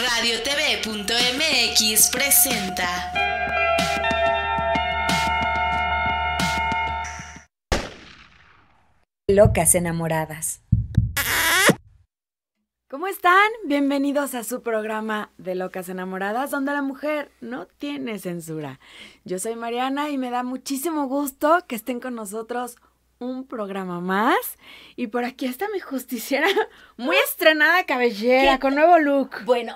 RadioTV.mx presenta. Locas enamoradas. ¿Cómo están? Bienvenidos a su programa de Locas Enamoradas, donde la mujer no tiene censura. Yo soy Mariana y me da muchísimo gusto que estén con nosotros un programa más. Y por aquí está mi justiciera muy estrenada cabellera, con nuevo look. Bueno,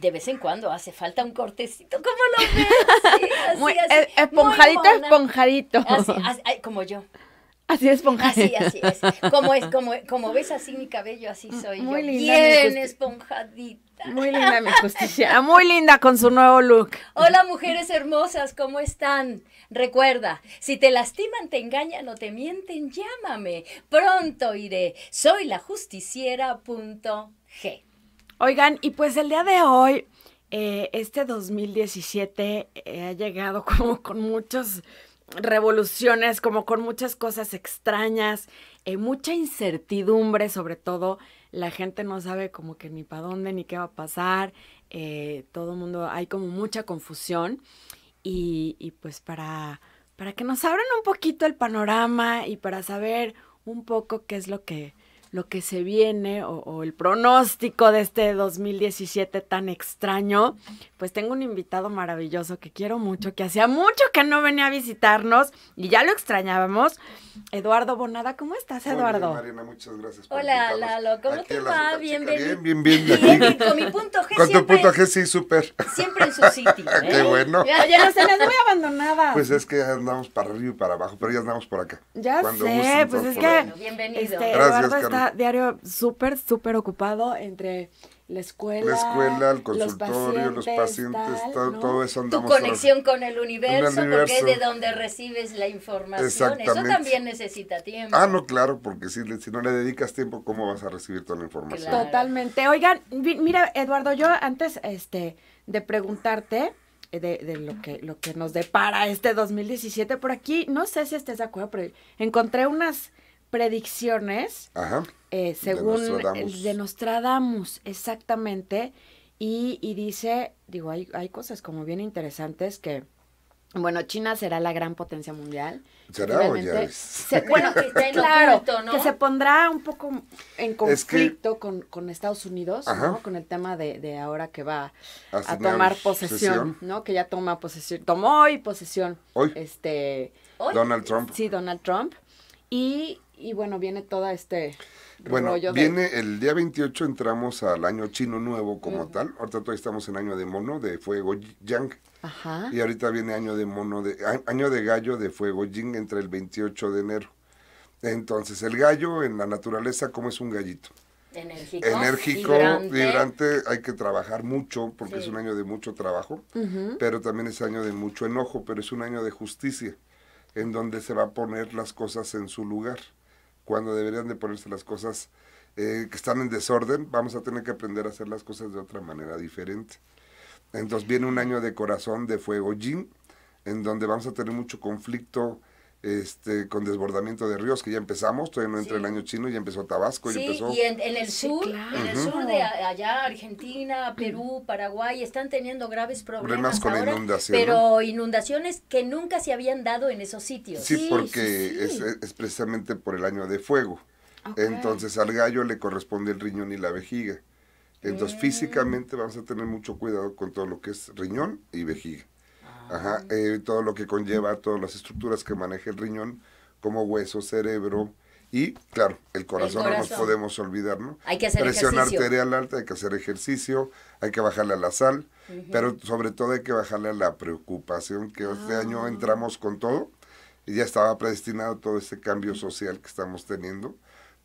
de vez en cuando hace falta un cortecito, ¿cómo lo ves? así, esponjadito, eh, eh, esponjadito. Así, como yo. Así de esponjada. Así, así es. Como, es como, como ves así mi cabello, así mm, soy muy Linda, Bien esponjadita. Muy linda mi justicia. Muy linda con su nuevo look. Hola mujeres hermosas, ¿cómo están? Recuerda, si te lastiman, te engañan o te mienten, llámame. Pronto iré. Soy la justiciera.g. Oigan, y pues el día de hoy, eh, este 2017 eh, ha llegado como con muchos revoluciones, como con muchas cosas extrañas, eh, mucha incertidumbre, sobre todo la gente no sabe como que ni para dónde ni qué va a pasar, eh, todo el mundo, hay como mucha confusión y, y pues para, para que nos abran un poquito el panorama y para saber un poco qué es lo que, lo que se viene o, o, el pronóstico de este 2017 tan extraño, pues tengo un invitado maravilloso que quiero mucho, que hacía mucho que no venía a visitarnos y ya lo extrañábamos. Eduardo Bonada, ¿cómo estás, Eduardo? Hola, Mariana, muchas gracias. Por Hola, Lalo, ¿cómo te va? Bienvenido. Bien, bien, bien. bien con mi punto G. Con tu punto G, sí, súper. Siempre en su sitio. ¿eh? Qué bueno. Ya, no se las voy abandonada. Pues es que andamos para arriba y para abajo, pero ya andamos por acá. Ya Cuando sé, pues es que. bienvenido. Este, gracias, Eduardo diario súper, súper ocupado entre la escuela, la escuela el consultorio, los pacientes, todo, eso andamos Tu conexión con el universo, porque de donde recibes la información. Eso también necesita tiempo. Ah, no, claro, porque si, si no le dedicas tiempo, ¿cómo vas a recibir toda la información? Totalmente. Oigan, mira, Eduardo, yo antes este, de preguntarte, eh, de, lo que lo que nos depara este 2017 por aquí no sé si estés de acuerdo pero encontré unas predicciones eh, según de Nostradamus. de exactamente. Y, y dice, digo, hay, hay, cosas como bien interesantes que, bueno, China será la gran potencia mundial. ¿Será o ya es? bueno, que claro, que se pondrá un poco en conflicto con, con, Estados Unidos, Con el tema de, de ahora que va a, tomar posesión, ¿no? Que ya toma posesión, tomó hoy posesión. Este. Donald Trump. Sí, Donald Trump. Y y bueno, viene toda este... Bueno, viene el día 28 entramos al año chino nuevo como mm. tal. Ahorita todavía estamos en año de mono de fuego yang. Ajá. Y ahorita viene año de mono de año de gallo de fuego ying, entre el 28 de enero. Entonces, el gallo en la naturaleza como es un gallito. Enérgico, enérgico, vibrante. hay que trabajar mucho porque es un año de mucho trabajo, pero también es año de mucho enojo, pero es un año de justicia, en donde se va a poner las cosas en su lugar cuando deberían de ponerse las cosas eh, que están en desorden, vamos a tener que aprender a hacer las cosas de otra manera diferente. Entonces viene un año de corazón de fuego yin, en donde vamos a tener mucho conflicto este, con desbordamiento de ríos, que ya empezamos, todavía no entra el año chino, ya empezó Tabasco, y en, el sur, en el sur de allá, Argentina, Perú, Paraguay, están teniendo graves problemas, problemas con ahora, pero inundaciones que nunca se habían dado en esos sitios. Sí, porque es, precisamente por el año de fuego, entonces al gallo le corresponde el riñón y la vejiga, entonces mm. físicamente vamos a tener mucho cuidado con todo lo que es riñón y vejiga. Ajá, eh, todo lo que conlleva, todas las estructuras que maneja el riñón, como hueso, cerebro y, claro, el corazón, no nos podemos olvidar, ¿no? Hay que hacer Presión arterial alta, hay que hacer ejercicio, hay que bajarle a la sal, pero sobre todo hay que bajarle a la preocupación, que este año ah. entramos con todo y ya estaba predestinado todo este cambio social que estamos teniendo,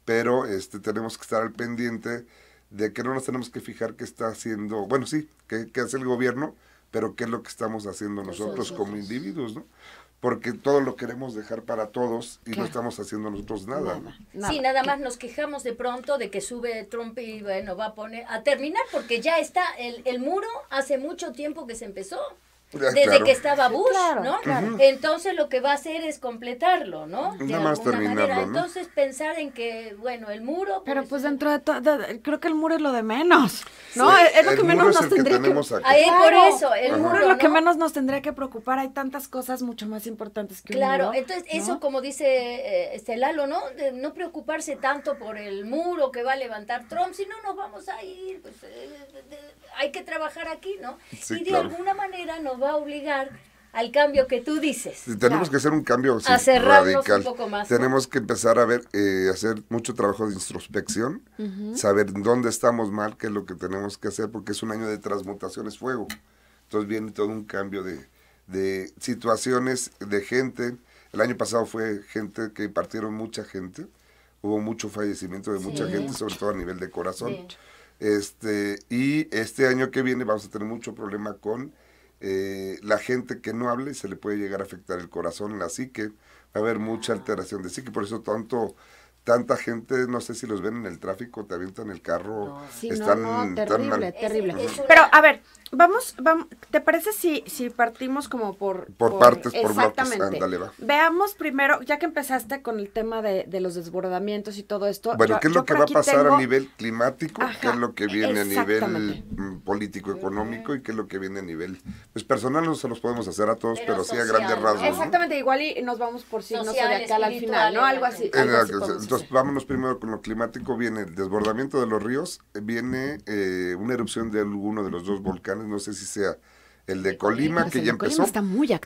pero este, tenemos que estar al pendiente de que no nos tenemos que fijar qué está haciendo, bueno, sí, qué, qué hace el gobierno, pero qué es lo que estamos haciendo nosotros, como individuos, ¿no? porque todo lo queremos dejar para todos y no estamos haciendo nosotros nada. nada. Sí, nada más nos quejamos de pronto de que sube Trump y bueno, va a poner a terminar porque ya está el, el muro hace mucho tiempo que se empezó. Desde que estaba Bush, ¿no? Entonces lo que va a hacer es completarlo, ¿no? De alguna manera Entonces pensar en que, bueno, el muro... Pero pues dentro de todo, creo que el muro es lo de menos, ¿no? es, lo que menos nos tendría que... eso, el muro es lo que menos nos tendría que preocupar, hay tantas cosas mucho más importantes que Claro, entonces eso como dice eh, este Lalo, ¿no? no preocuparse tanto por el muro que va a levantar Trump, si nos vamos a ir, pues eh, hay que trabajar aquí, ¿no? y de alguna manera no va a obligar al cambio que tú dices. Tenemos que hacer un cambio radical. Tenemos que empezar a ver, eh, hacer mucho trabajo de introspección, saber dónde estamos mal, qué es lo que tenemos que hacer, porque es un año de transmutaciones fuego. Entonces viene todo un cambio de, situaciones, de gente. El año pasado fue gente que partieron mucha gente, hubo mucho fallecimiento de mucha gente, sobre todo a nivel de corazón. Este, y este año que viene vamos a tener mucho problema con eh, la gente que no hable se le puede llegar a afectar el corazón, la psique, va a haber mucha alteración de psique, por eso tanto tanta gente, no sé si los ven en el tráfico, te avientan el carro, están terrible, terrible. Pero a ver, Vamos, vamos, ¿te parece si, si partimos como por... Por, partes, por bloques, ándale, Veamos primero, ya que empezaste con el tema de, los desbordamientos y todo esto. Bueno, ¿qué es lo que va a pasar a nivel climático? ¿Qué es lo que viene a nivel mm, político-económico? ¿Y qué es lo que viene a nivel...? Pues personal no se los podemos hacer a todos, pero, sí a grandes rasgos. Exactamente, igual y nos vamos por si no acá al final, ¿no? Algo así. entonces, vámonos primero con lo climático. Viene el desbordamiento de los ríos, eh, viene eh, una erupción de alguno de los dos volcanes no sé si sea el de Colima, que ya empezó.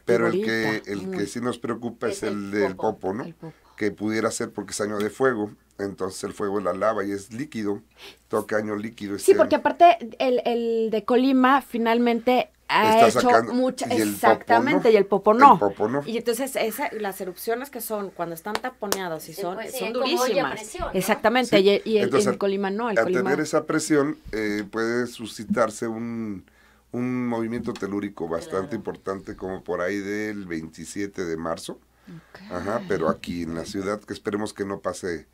pero el que, el que sí nos preocupa es, el, del popo, ¿no? Que pudiera ser porque es año de fuego, entonces el fuego de la lava y es líquido, toca año líquido. Sí, porque aparte el, de Colima finalmente ha hecho mucha, exactamente, y el popo no. Y entonces las erupciones que son cuando están taponeadas y son, pues durísimas. Exactamente, y, y Colima no. al tener esa presión eh, puede suscitarse un un movimiento telúrico bastante importante como por ahí del 27 de marzo. Ajá, pero aquí en la ciudad que esperemos que no pase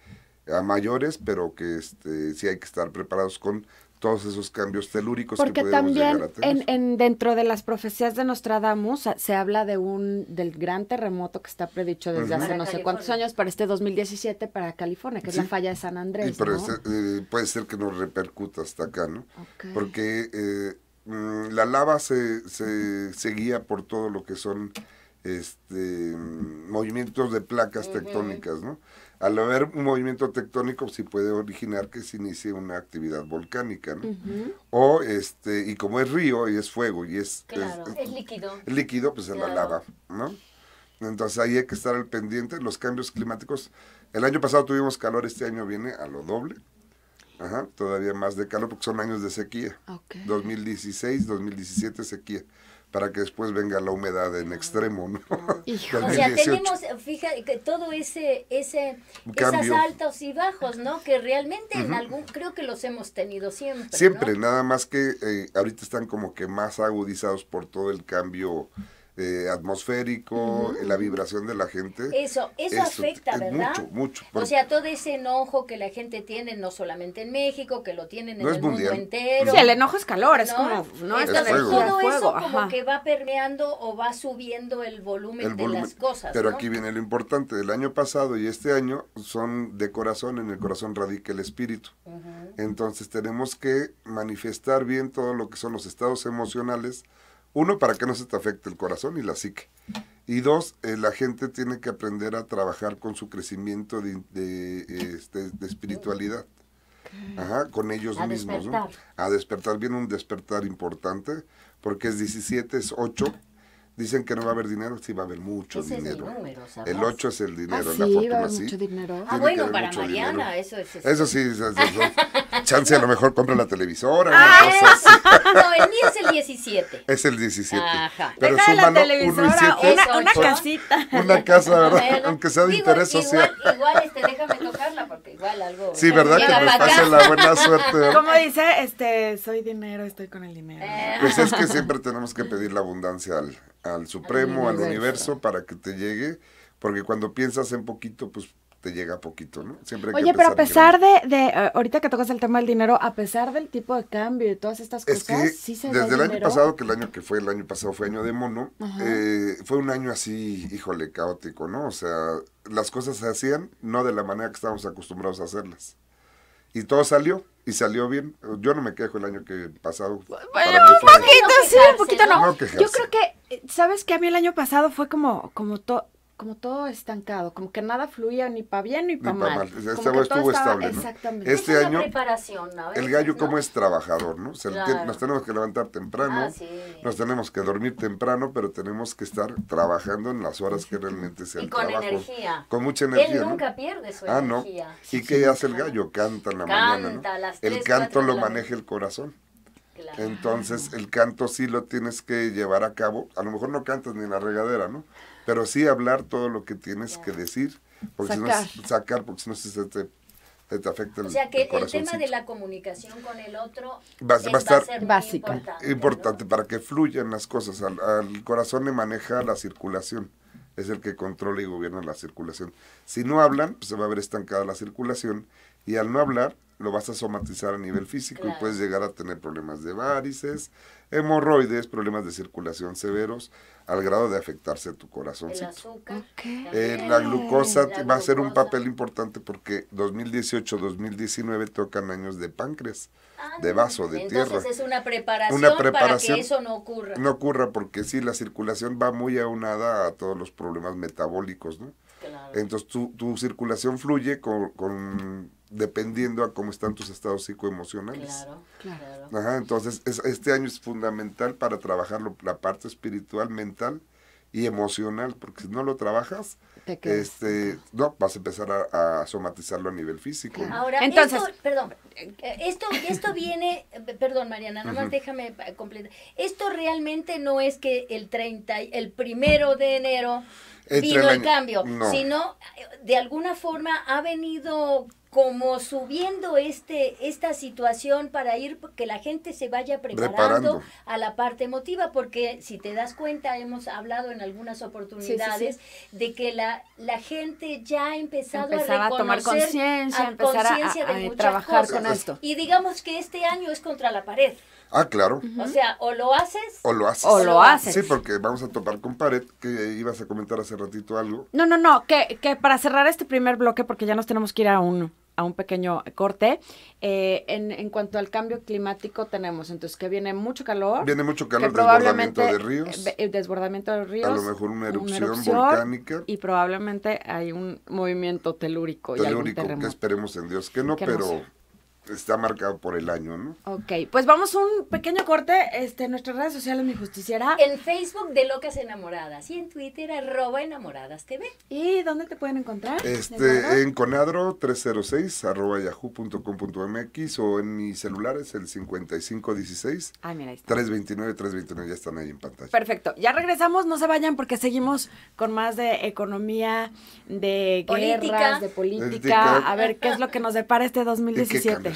a mayores, pero que este, sí hay que estar preparados con todos esos cambios telúricos Porque que también a tener. En, en, dentro de las profecías de Nostradamus se habla de un del gran terremoto que está predicho desde hace no sé cuántos años para este 2017 para California, que es la falla de San Andrés. pero ¿no? Eh, puede ser que nos repercuta hasta acá, ¿no? Porque eh, Mm, la lava se, se, guía por todo lo que son este, mm, movimientos de placas tectónicas, ¿no? Al haber un movimiento tectónico pues, sí puede originar que se inicie una actividad volcánica, ¿no? O este, y como es río y es fuego y es, líquido. líquido, pues es la lava, ¿no? Entonces ahí hay que estar al pendiente, los cambios climáticos. El año pasado tuvimos calor, este año viene a lo doble. Ajá, todavía más de calor porque son años de sequía. 2016, 2017 sequía para que después venga la humedad en ah. extremo, ¿no? o sea, tenemos, fíjate, que todo ese, ese, esas altos y bajos, ¿no? Que realmente en algún, creo que los hemos tenido siempre. Siempre, nada más que eh, ahorita están como que más agudizados por todo el cambio este, atmosférico, eh, la vibración de la gente. Eso, eso, afecta, ¿verdad? Mucho, mucho. O sea, todo ese enojo que la gente tiene, no solamente en México, que lo tienen en el mundo entero. Sí, el enojo es calor, es como... No es todo eso como que va permeando o va subiendo el volumen, de las cosas, Pero aquí viene lo importante, el año pasado y este año son de corazón, en el corazón radica el espíritu. Entonces tenemos que manifestar bien todo lo que son los estados emocionales, uno, para que no se te afecte el corazón y la psique. Y dos, eh, la gente tiene que aprender a trabajar con su crecimiento de, este, espiritualidad. Ajá, con ellos mismos. ¿no? A despertar. Viene un despertar importante, porque es 17, es 8. Dicen que no va a haber dinero, sí va a haber mucho dinero. el 8 es el dinero, ¿Ah, ¿Va a haber Mucho dinero? Ah, bueno, para Mariana, eso es. Eso este. sí, Chance a lo mejor compra la televisora. una ah, No, el mío es el 17. Es el 17. Ajá. Pero Deja súmalo, la televisora, una, casita. Una casa, ¿verdad? Aunque sea de interés social. Igual, este, déjame tocarla porque igual algo. Sí, ¿verdad? Que me pase la buena suerte. Como dice, este, soy dinero, estoy con el dinero. Eh. Pues es que siempre tenemos que pedir la abundancia al, al Supremo, al, al universo, para que te llegue. Porque cuando piensas en poquito, pues te llega poquito, ¿no? Siempre hay Oye, pero a pesar de, eh, ahorita que tocas el tema del dinero, a pesar del tipo de cambio y todas estas cosas, sí se Desde el año pasado, que el año que fue, el año pasado fue año de mono, eh, fue un año así, híjole, caótico, ¿no? O sea, las cosas se hacían no de la manera que estábamos acostumbrados a hacerlas. Y todo salió, y salió bien. Yo no me quejo el año que pasado. Bueno, un poquito, sí, un poquito no. Yo creo que, ¿sabes qué? A mí el año pasado fue como, como todo como todo estancado, como que nada fluía ni para bien ni para mal. Este año estuvo estable. Exactamente. Este año, preparación, el gallo como es trabajador, ¿no? Nos tenemos que levantar temprano, ah, nos tenemos que dormir temprano, pero tenemos que estar trabajando en las horas que realmente se Y con energía. Con mucha energía. Él nunca pierde su ah, energía. ¿Y qué hace el gallo? Canta en la mañana. el canto lo maneja el corazón. Claro. Entonces el canto sí lo tienes que llevar a cabo. A lo mejor no cantas ni en la regadera, ¿no? pero sí hablar todo lo que tienes que decir, porque sacar. no sacar, porque si no se te, te afecta el O sea que el, tema de la comunicación con el otro va, a estar ser básica. importante, para que fluyan las cosas. Al, corazón le maneja la circulación, es el que controla y gobierna la circulación. Si no hablan, pues se va a ver estancada la circulación y al no hablar lo vas a somatizar a nivel físico y puedes llegar a tener problemas de varices, hemorroides, problemas de circulación severos, al grado de afectarse a tu corazón eh, la glucosa va a ser un papel importante porque 2018-2019 tocan años de páncreas, ah, de vaso, de tierra. Entonces es una preparación, para que eso no ocurra. No ocurra porque sí, la circulación va muy aunada a todos los problemas metabólicos, Entonces tu, tu circulación fluye con dependiendo a cómo están tus estados psicoemocionales. Claro, claro. Ajá, entonces, este año es fundamental para trabajar la parte espiritual, mental y emocional, porque si no lo trabajas, este, no, vas a empezar a, somatizarlo a nivel físico. Ahora, entonces, esto, perdón, esto, esto viene, perdón Mariana, nomás más déjame completar. Esto realmente no es que el 30, el primero de enero vino el, cambio, sino eh, de alguna forma ha venido como subiendo este esta situación para ir que la gente se vaya preparando, a la parte emotiva porque si te das cuenta hemos hablado en algunas oportunidades de que la la gente ya ha empezado a, reconocer, a tomar conciencia empezar a, eh, trabajar con esto y digamos que este año es contra la pared Ah, claro. O sea, o lo haces. O lo haces. O lo haces. Sí, porque vamos a topar con pared, que ibas a comentar hace ratito algo. No, no, no, que, que para cerrar este primer bloque, porque ya nos tenemos que ir a uno a un pequeño corte. Eh, en, en, cuanto al cambio climático tenemos, entonces que viene mucho calor. Viene mucho calor, desbordamiento de ríos. Eh, eh, desbordamiento de ríos. A lo mejor una erupción, volcánica. Y probablemente hay un movimiento telúrico. Telúrico, que esperemos en Dios que no, pero está marcado por el año, ¿no? Ok, pues vamos un pequeño corte este, nuestras redes sociales, mi justiciera. En Facebook de Locas Enamoradas y en Twitter arroba enamoradas TV. ¿Y dónde te pueden encontrar? Este, en Conadro 306 arroba yahoo.com.mx o en mis celulares el 5516 ah, mira, ahí está. 329 329, ya están ahí en pantalla. Perfecto, ya regresamos, no se vayan porque seguimos con más de economía, de política. guerras, de política, política, a ver qué es lo que nos depara este 2017.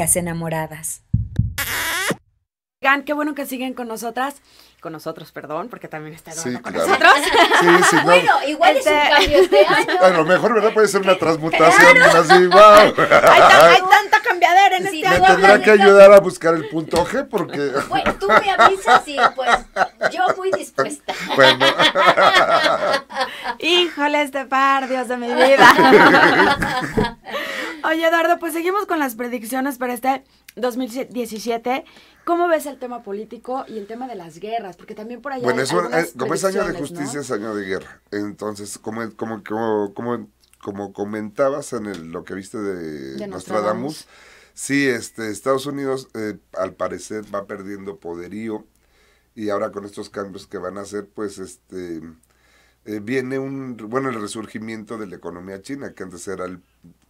Enamoradas. qué bueno que siguen con nosotras con nosotros, perdón, porque también está sí, con nosotros. Sí, sí, Bueno, igual es un este cambio este año. A lo mejor, ¿verdad? Puede ser una transmutación Hay, tanta cambiadera en este año. Me tendrá que ayudar a buscar el punto G porque... Bueno, tú me avisas y pues yo fui dispuesta. Bueno. Híjoles de par, Dios de mi vida. Oye, Eduardo, pues seguimos con las predicciones para este 2017. ¿Cómo ves el tema político y el tema de las guerras? Porque también por allá. Bueno, hay eh, como es año de justicia, es año de guerra. Entonces, como, como, como, comentabas en lo que viste de, Nostradamus, sí, este, Estados Unidos eh, al parecer va perdiendo poderío y ahora con estos cambios que van a hacer, pues este. Eh, viene un, bueno, el resurgimiento de la economía china, que antes era el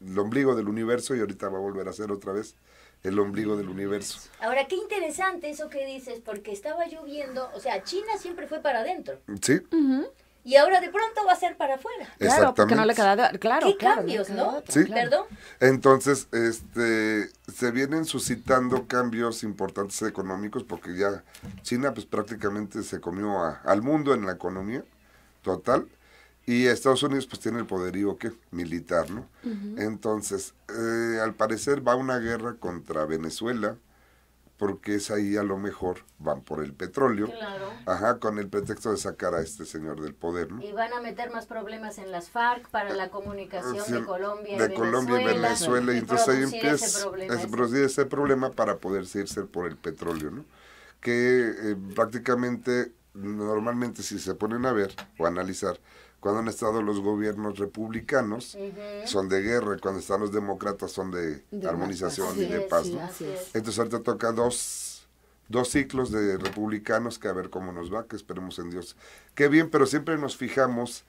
el ombligo del universo y ahorita va a volver a ser otra vez el ombligo del universo. Ahora, qué interesante eso que dices, porque estaba lloviendo, o sea, China siempre fue para adentro. Sí. Y ahora de pronto va a ser para afuera. Claro, porque no le queda claro, ¿Qué cambios, no? sí. Perdón. Entonces, este, se vienen suscitando cambios importantes económicos porque ya China pues prácticamente se comió al mundo en la economía total y Estados Unidos pues tiene el poderío que militar, ¿no? Entonces, eh, al parecer va una guerra contra Venezuela, porque es ahí a lo mejor van por el petróleo. Ajá, con el pretexto de sacar a este señor del poder, ¿no? Y van a meter más problemas en las FARC para la comunicación de Colombia y de Colombia y Venezuela. Y, entonces ahí empieza ese problema, ese problema para poder irse por el petróleo, ¿no? Que eh, prácticamente, normalmente si se ponen a ver o analizar, cuando han estado los gobiernos republicanos, son de guerra, cuando están los demócratas, son de, armonización y de paz. Entonces ahorita toca dos, ciclos de republicanos que a ver cómo nos va, que esperemos en Dios. Qué bien, pero siempre nos fijamos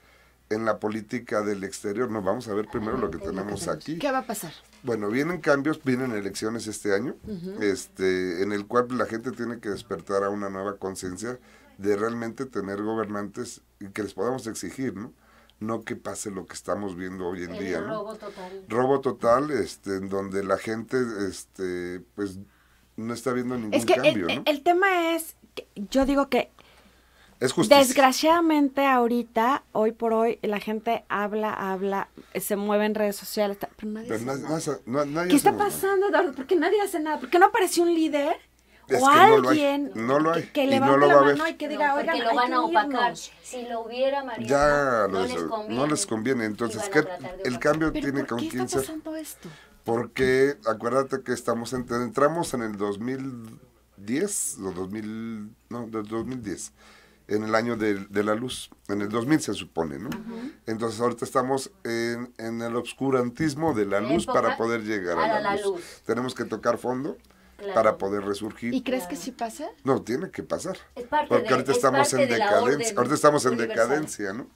en la política del exterior. Nos vamos a ver primero lo que tenemos aquí. ¿Qué va a pasar? Bueno, vienen cambios, vienen elecciones este año, este, en el cual la gente tiene que despertar a una nueva conciencia de realmente tener gobernantes que les podamos exigir, ¿no? No que pase lo que estamos viendo hoy en día. Robo total. Robo total, este, en donde la gente, este, pues no está viendo ningún es que cambio. El, tema es, yo digo que es desgraciadamente ahorita, hoy por hoy, la gente habla, habla, se mueve en redes sociales, pero nadie, ¿Qué está pasando, Eduardo? ¿Por nadie hace nada? ¿Por qué no apareció un líder o alguien no lo hay. Que, le la mano ver. y que diga, no, oigan, lo van a opacar. Si lo hubiera María, ya, no, les conviene, no les conviene. Entonces, que el cambio tiene ¿por con qué está pasando esto? Porque acuérdate que estamos entramos en el 2010 o 2000, no, del 2010 en el año de, la luz, en el 2000 se supone, ¿no? Entonces ahorita estamos en, el obscurantismo de la luz para poder llegar a, la, luz. Tenemos que tocar fondo para poder resurgir. ¿Y crees que sí pasa? No, tiene que pasar. Es parte porque de, ahorita, estamos ahorita estamos en decadencia. Ahorita estamos en decadencia, ¿no?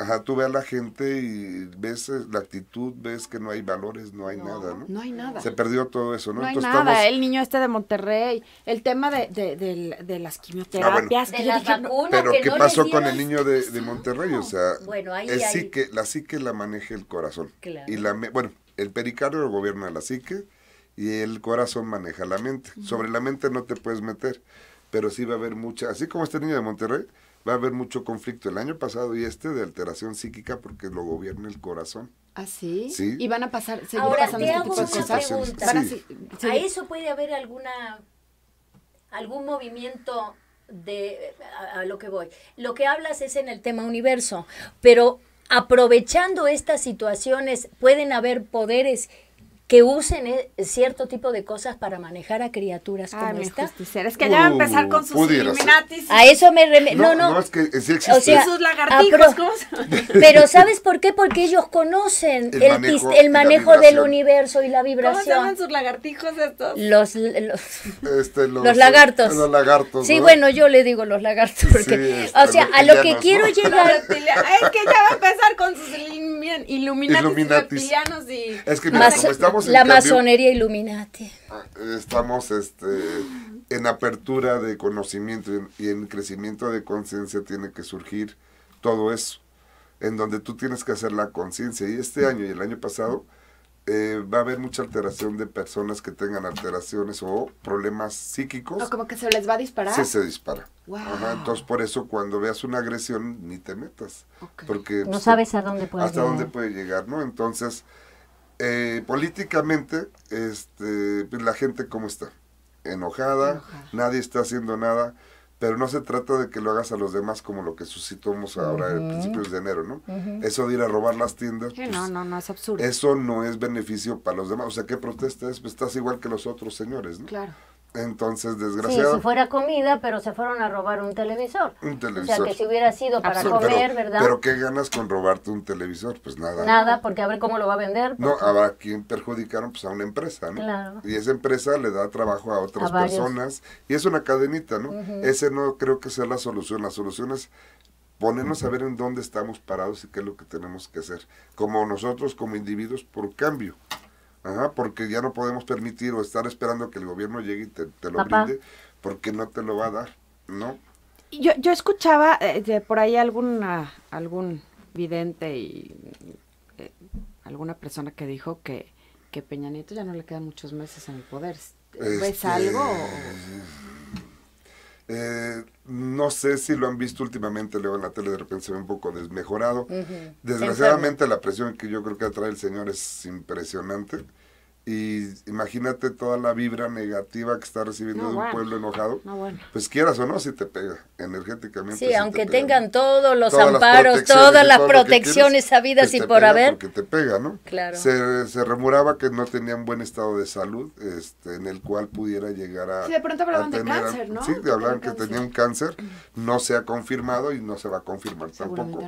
Ajá, tú ves a la gente y ves eh, la actitud, ves que no hay valores, no hay nada, ¿no? No hay nada. Se perdió todo eso, ¿no? No hay nada. El niño este de Monterrey, el tema de, las quimioterapias. Ah, de las vacunas, pero ¿qué pasó con el niño de, este Monterrey? O sea, bueno, ahí, la psique la maneja el corazón. Y la, bueno, el pericardio gobierna la psique y el corazón maneja la mente. Sobre la mente no te puedes meter, pero sí va a haber mucha, así como este niño de Monterrey, va a haber mucho conflicto el año pasado y este de alteración psíquica porque lo gobierna el corazón. ¿Ah, sí? sí? Y van a pasar, Ahora, te este hago pregunta. ¿A eso puede haber alguna algún movimiento de a lo que voy? Lo que hablas es en el tema universo, pero aprovechando estas situaciones pueden haber poderes que usen eh, cierto tipo de cosas para manejar a criaturas ah, como esta. Es que ya va a uh, empezar con sus iluminatis A eso me no, no, no, es que sí o sus lagartijos, Pero ¿sabes por qué? Porque ellos conocen el, el manejo, del universo y la vibración. ¿Cómo se llaman sus lagartijos estos? Los, los, este, los, lagartos. Los lagartos. Sí, bueno, yo le digo los lagartos. Porque, este, o sea, a lo que quiero llegar... es que ya va a empezar con sus iluminatis, iluminatis. y... Es que como estamos la masonería iluminate. Ah, estamos este, en apertura de conocimiento y en crecimiento de conciencia tiene que surgir todo eso, en donde tú tienes que hacer la conciencia. Y este año y el año pasado eh, va a haber mucha alteración de personas que tengan alteraciones o problemas psíquicos. O como que se les va a disparar. Sí, se dispara. entonces, por eso, cuando veas una agresión, ni te metas. Porque no pues, sabes a dónde puede hasta dónde puede llegar, ¿no? Entonces eh, políticamente, este, pues, la gente ¿cómo está, enojada, nadie está haciendo nada, pero no se trata de que lo hagas a los demás como lo que suscitamos ahora a principios de enero, ¿no? Eso de ir a robar las tiendas. no, pues, no, no es absurdo. Eso no es beneficio para los demás. O sea, ¿qué protesta Pues estás igual que los otros señores, ¿no? Claro. Entonces, desgraciado. si fuera comida, pero se fueron a robar un televisor. Un televisor. O sea, que si hubiera sido para comer, ¿verdad? Pero ¿qué ganas con robarte un televisor? Pues nada. Nada, porque a ver cómo lo va a vender. No, habrá quien perjudicaron pues a una empresa, ¿no? Claro. Y esa empresa le da trabajo a otras personas y es una cadenita, ¿no? Ese no creo que sea la solución. La solución es ponernos a ver en dónde estamos parados y qué es lo que tenemos que hacer, como nosotros como individuos por cambio. Ajá, porque ya no podemos permitir o estar esperando que el gobierno llegue y te, lo brinde, porque no te lo va a dar, ¿no? Yo, yo escuchaba eh, por ahí alguna, algún vidente y eh, alguna persona que dijo que, que Peña Nieto ya no le quedan muchos meses en el poder. ¿Ves este, algo? Eh, no sé si lo han visto últimamente, Leo, en la tele de repente se ve un poco desmejorado. Desgraciadamente la presión que yo creo que atrae el señor es impresionante y imagínate toda la vibra negativa que está recibiendo de un pueblo enojado, pues quieras o no, si te pega energéticamente. Sí, aunque tengan todos los amparos, todas las protecciones sabidas y pues por haber. Porque te pega, ¿no? Claro. Se, se remuraba que no tenían buen estado de salud, este, en el cual pudiera llegar a. Sí, de pronto hablaban de cáncer, ¿no? Sí, de hablaban que tenía un cáncer, no se ha confirmado y no se va a confirmar tampoco.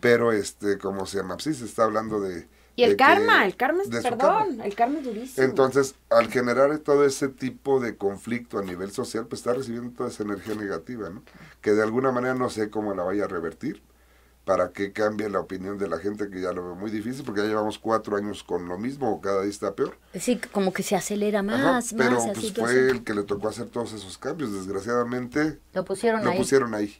pero, este, como se llama, sí, se está hablando de y el karma, el karma es, perdón, el karma es durísimo. Entonces, al generar todo ese tipo de conflicto a nivel social, pues está recibiendo toda esa energía negativa, ¿no? Que de alguna manera no sé cómo la vaya a revertir para que cambie la opinión de la gente, que ya lo ve muy difícil, porque ya llevamos cuatro años con lo mismo, cada día está peor. Sí, como que se acelera más, más pero pues fue el que le tocó hacer todos esos cambios, desgraciadamente. Lo pusieron ahí. Lo pusieron ahí.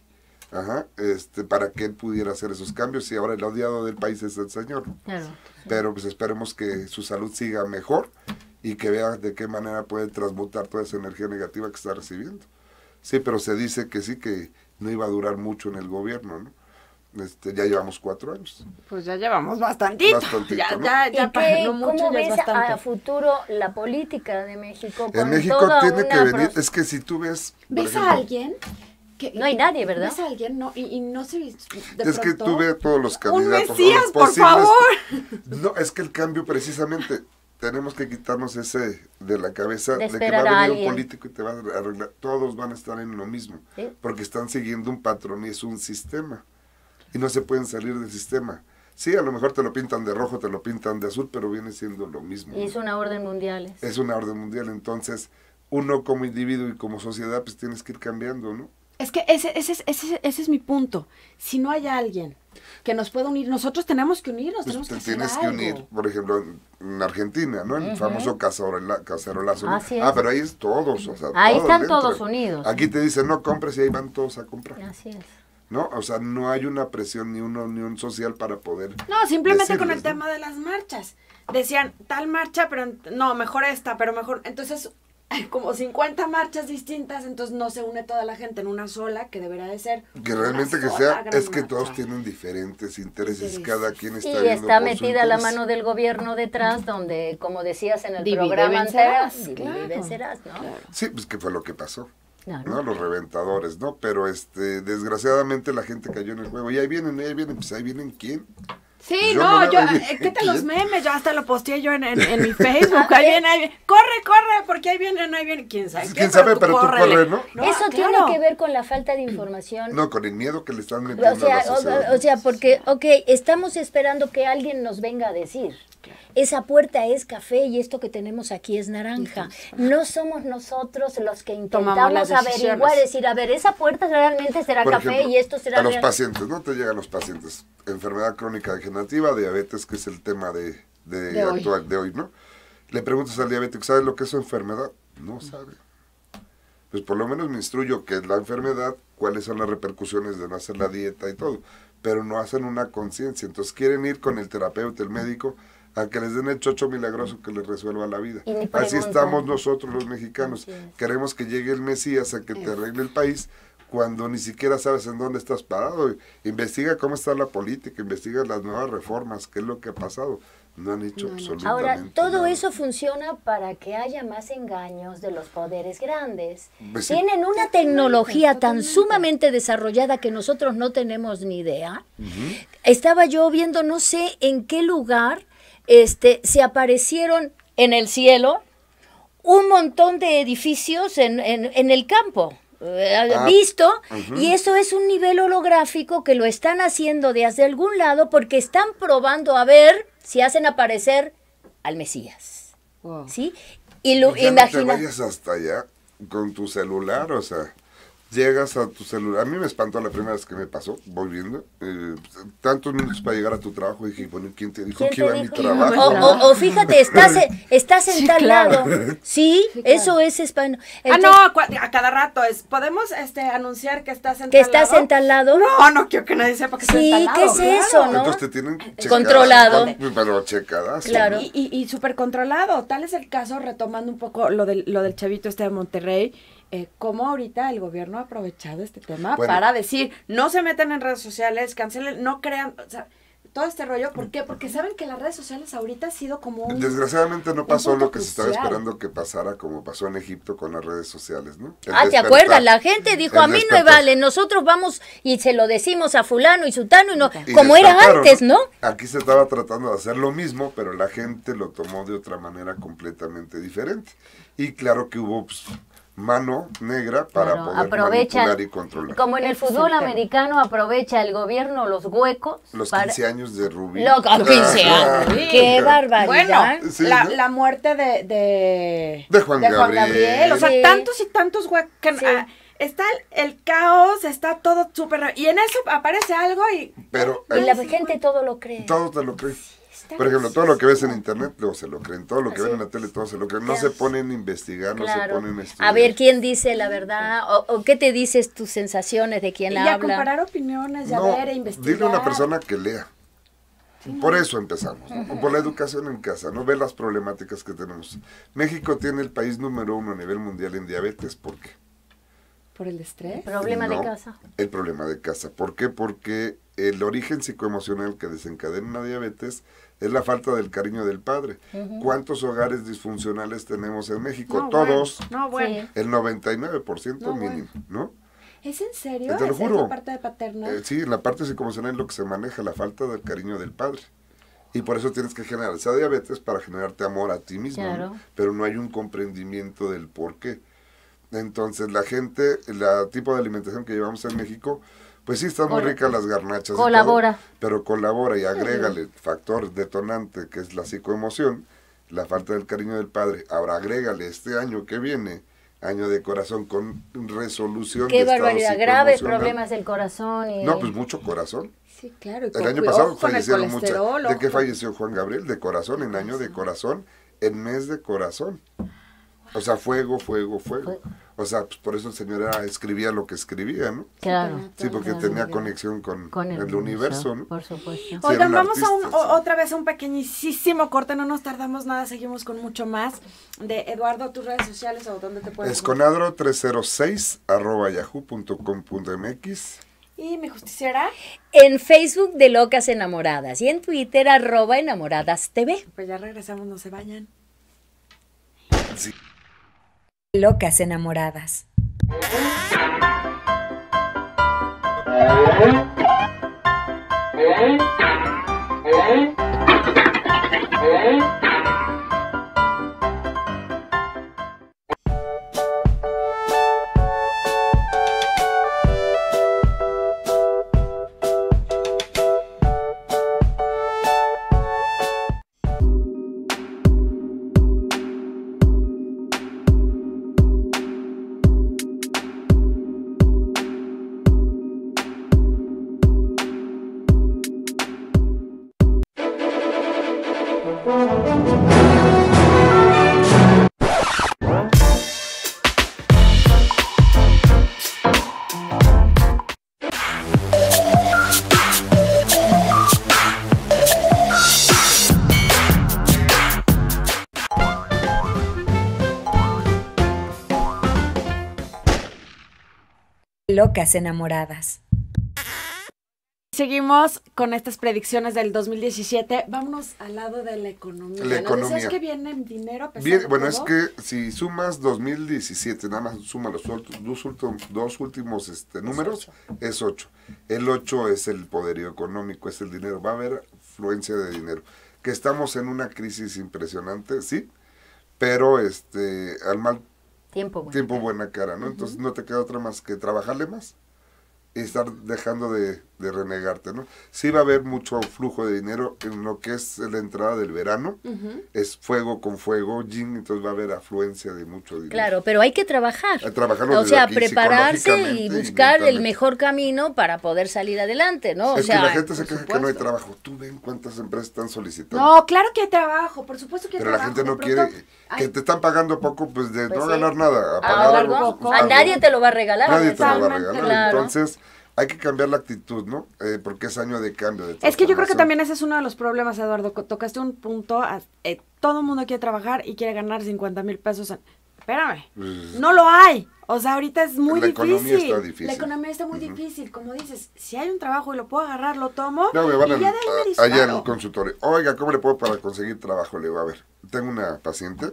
Ajá, este, para que él pudiera hacer esos cambios y ahora el odiado del país es el Señor. Claro. Pero pues esperemos que su salud siga mejor y que vea de qué manera puede transmutar toda esa energía negativa que está recibiendo. Sí, pero se dice que sí, que no iba a durar mucho en el gobierno, ¿no? Este, ya llevamos cuatro años. Pues ya llevamos bastantito. ya, ya, ¿Y mucho, ¿Cómo ves a futuro la política de México? En México tiene que venir, es que si tú ves... ¿Ves a alguien no hay nadie, ¿verdad? Es alguien, ¿no? Y, no se... es que tú ve a todos los candidatos. por favor. No, es que el cambio precisamente... Tenemos que quitarnos ese de la cabeza de, que va a venir un político y te va a arreglar. Todos van a estar en lo mismo, porque están siguiendo un patrón y es un sistema. Y no se pueden salir del sistema. Sí, a lo mejor te lo pintan de rojo, te lo pintan de azul, pero viene siendo lo mismo. Y es una orden mundial. Es una orden mundial, entonces uno como individuo y como sociedad pues tienes que ir cambiando, ¿no? Es que ese, ese, es mi punto. Si no hay alguien que nos pueda unir, nosotros tenemos que unirnos. Pues tenemos te tienes que unir, por ejemplo, en Argentina, ¿no? El uh famoso la cacerolazo. la ah, pero ahí es todos. O sea, ahí están todos unidos. Aquí te dicen no compres y ahí van todos a comprar. Así es. ¿no? O sea, no hay una presión ni una unión social para poder. No, simplemente con el tema de las marchas. Decían tal marcha, pero no, mejor esta, pero mejor. Entonces hay como 50 marchas distintas, entonces no se une toda la gente en una sola, que deberá de ser. Que realmente que sea, es que todos tienen diferentes intereses, cada quien está. Y está metida la mano del gobierno detrás, donde, como decías en el divide programa anterior, ¿no? Sí, pues que fue lo que pasó. No, Los reventadores, ¿no? Pero este, desgraciadamente la gente cayó en el juego. Y ahí vienen, ahí vienen, pues ahí vienen quién. Sí, no, yo, ¿qué te los memes? Yo hasta lo posteé yo en, en, mi Facebook. Ahí viene, ahí viene. Corre, corre, porque ahí vienen, ahí vienen. ¿Quién sabe? ¿Quién sabe? Pero, tú corre, ¿no? Eso tiene que ver con la falta de información. No, con el miedo que le están metiendo o sea, a la o, o, sea, porque, ok, estamos esperando que alguien nos venga a decir. Esa puerta es café y esto que tenemos aquí es naranja. No somos nosotros los que intentamos averiguar, decir, a ver, esa puerta realmente será café y esto será... A los pacientes, ¿no? Te llega los pacientes. Enfermedad crónica de diabetes, que es el tema de, de, actual hoy. de hoy, ¿no? Le preguntas al diabético, ¿sabes lo que es su enfermedad? No mm. sabe. Pues por lo menos me instruyo que es la enfermedad, cuáles son las repercusiones de no hacer la dieta y todo, pero no hacen una conciencia. Entonces quieren ir con el terapeuta, el médico, a que les den el chocho milagroso que les resuelva la vida. Así estamos nosotros los mexicanos. Queremos que llegue el Mesías a que te arregle el país cuando ni siquiera sabes en dónde estás parado. Investiga cómo está la política, investiga las nuevas reformas, qué es lo que ha pasado. No han hecho absolutamente absolutamente Ahora, todo eso funciona para que haya más engaños de los poderes grandes. Pues Tienen una tecnología tan sumamente desarrollada que nosotros no tenemos ni idea. Estaba yo viendo, no sé en qué lugar, este, se aparecieron en el cielo un montón de edificios en, en el campo eh, ah, visto y eso es un nivel holográfico que lo están haciendo desde algún lado porque están probando a ver si hacen aparecer al Mesías. ¿Sí? Y lo no vayas hasta allá con tu celular, o sea llegas a tu celular. A mí me espantó la primera vez que me pasó, volviendo. Eh, tantos minutos para llegar a tu trabajo. Dije, bueno, ¿quién te dijo que iba a mi trabajo? O, fíjate, estás, estás en sí, tal lado. Sí, eso es español. ah, no, a cada rato es. ¿Podemos este, anunciar que estás en que estás lado? No, no quiero que nadie sepa que estás en tal lado. Sí, ¿qué es eso, no? Entonces te tienen eh, Controlado. Pues, pues, pero checadas. Claro. Y, y, y súper controlado. Tal es el caso, retomando un poco lo del, lo del chavito este de Monterrey eh, cómo ahorita el gobierno ha aprovechado este tema para decir, no se meten en redes sociales, cancelen, no crean, o sea, todo este rollo, ¿por qué? Porque saben que las redes sociales ahorita ha sido como Desgraciadamente no pasó lo que se estaba esperando que pasara, como pasó en Egipto con las redes sociales, ¿no? ah, ¿te acuerdas? La gente dijo, a mí no me vale, nosotros vamos y se lo decimos a fulano y sultano, y no, como era antes, ¿no? Aquí se estaba tratando de hacer lo mismo, pero la gente lo tomó de otra manera completamente diferente. Y claro que hubo... Pues, mano negra para poder y controlar. Como en el fútbol americano aprovecha el gobierno los huecos. Los 15 años de Rubí. Los 15 ah, años. Qué barbaridad. Bueno, la, la, muerte de, de, de, Juan, Gabriel. O sea, tantos y tantos huecos. Ah, está el, caos, está todo súper... Y en eso aparece algo y... y la gente todo lo cree. Todo te lo cree. Por ejemplo, todo lo que ves en internet, luego se lo creen. Todo lo que ven en la tele, todo se lo creen. No se ponen a investigar, no se ponen a A ver quién dice la verdad o, qué te dices tus sensaciones de quién habla. Y a comparar opiniones, ya ver, e investigar. Dile a una persona que lea. Por eso empezamos, por la educación en casa, no ver las problemáticas que tenemos. México tiene el país número uno a nivel mundial en diabetes, ¿por qué? Por el estrés. El problema de casa. El problema de casa, ¿por qué? Porque el origen psicoemocional que desencadena una diabetes es la falta del cariño del padre. ¿Cuántos hogares disfuncionales tenemos en México? Todos. No, bueno. El 99% mínimo, ¿no? ¿Es en serio? Te ¿Es la parte de paterna? Eh, sí, la parte psicomocional es lo que se maneja, la falta del cariño del padre. Y por eso tienes que generar esa diabetes para generarte amor a ti mismo. Claro. Pero no hay un comprendimiento del por qué. Entonces la gente, el tipo de alimentación que llevamos en México, pues sí, están muy ricas las garnachas. Colabora. pero colabora y agrégale el factor detonante que es la psicoemoción, la falta del cariño del padre. Ahora agrégale este año que viene, año de corazón con resolución. Qué barbaridad, graves problemas del corazón. No, pues mucho corazón. Sí, claro. El año pasado fallecieron muchas. ¿De qué falleció Juan Gabriel? De corazón, en año de corazón, en mes de corazón. O sea, fuego, fuego, fuego. O sea, pues por eso el señor escribía lo que escribía, ¿no? Claro. Sí, porque tenía conexión con, el, universo, ¿no? Por supuesto. Oigan, vamos a otra vez a un pequeñísimo corte, no nos tardamos nada, seguimos con mucho más. De Eduardo, tus redes sociales o dónde te puedes. Esconadro306 arroba yahoo.com.mx. ¿Y mi justiciera? En Facebook de Locas Enamoradas y en Twitter arroba enamoradas TV. Pues ya regresamos, no se vayan. Sí. Locas enamoradas. ¿Eh? ¿Eh? ¿Eh? Locas enamoradas. Seguimos con estas predicciones del 2017. Vámonos al lado de la economía. La economía. ¿No que viene dinero? bueno, es que si sumas 2017, nada más suma los dos, dos últimos este, números, es 8. El 8 es el poder económico, es el dinero. Va a haber fluencia de dinero. Que estamos en una crisis impresionante, sí, pero este al mal tiempo buena, cara, ¿no? Entonces no te queda otra más que trabajarle más y estar dejando de de renegarte, ¿no? Sí va a haber mucho flujo de dinero en lo que es la entrada del verano, es fuego con fuego, y entonces va a haber afluencia de mucho dinero. Claro, pero hay que trabajar. A o sea, prepararse y buscar el mejor camino para poder salir adelante, ¿no? O es sea, que la gente se queja que no hay trabajo. Tú ven cuántas empresas están solicitando. No, claro que hay trabajo, por supuesto que hay trabajo. Pero la gente no quiere, que te están pagando poco, pues de pues no ganar nada. A, pagar algo, pues, a nadie te lo va a regalar. Nadie te lo va a regalar, entonces hay que cambiar la actitud, ¿no? Eh, porque es año de cambio. es que yo creo que también ese es uno de los problemas, Eduardo. Tocaste un punto, eh, todo el mundo quiere trabajar y quiere ganar 50 mil pesos. Espérame, pues, no lo hay. O sea, ahorita es muy la difícil. Economía está difícil. La economía está muy difícil. Como dices, si hay un trabajo y lo puedo agarrar, lo tomo. y Allá en el consultorio. Oiga, ¿cómo le puedo para conseguir trabajo? Le digo, a ver, tengo una paciente.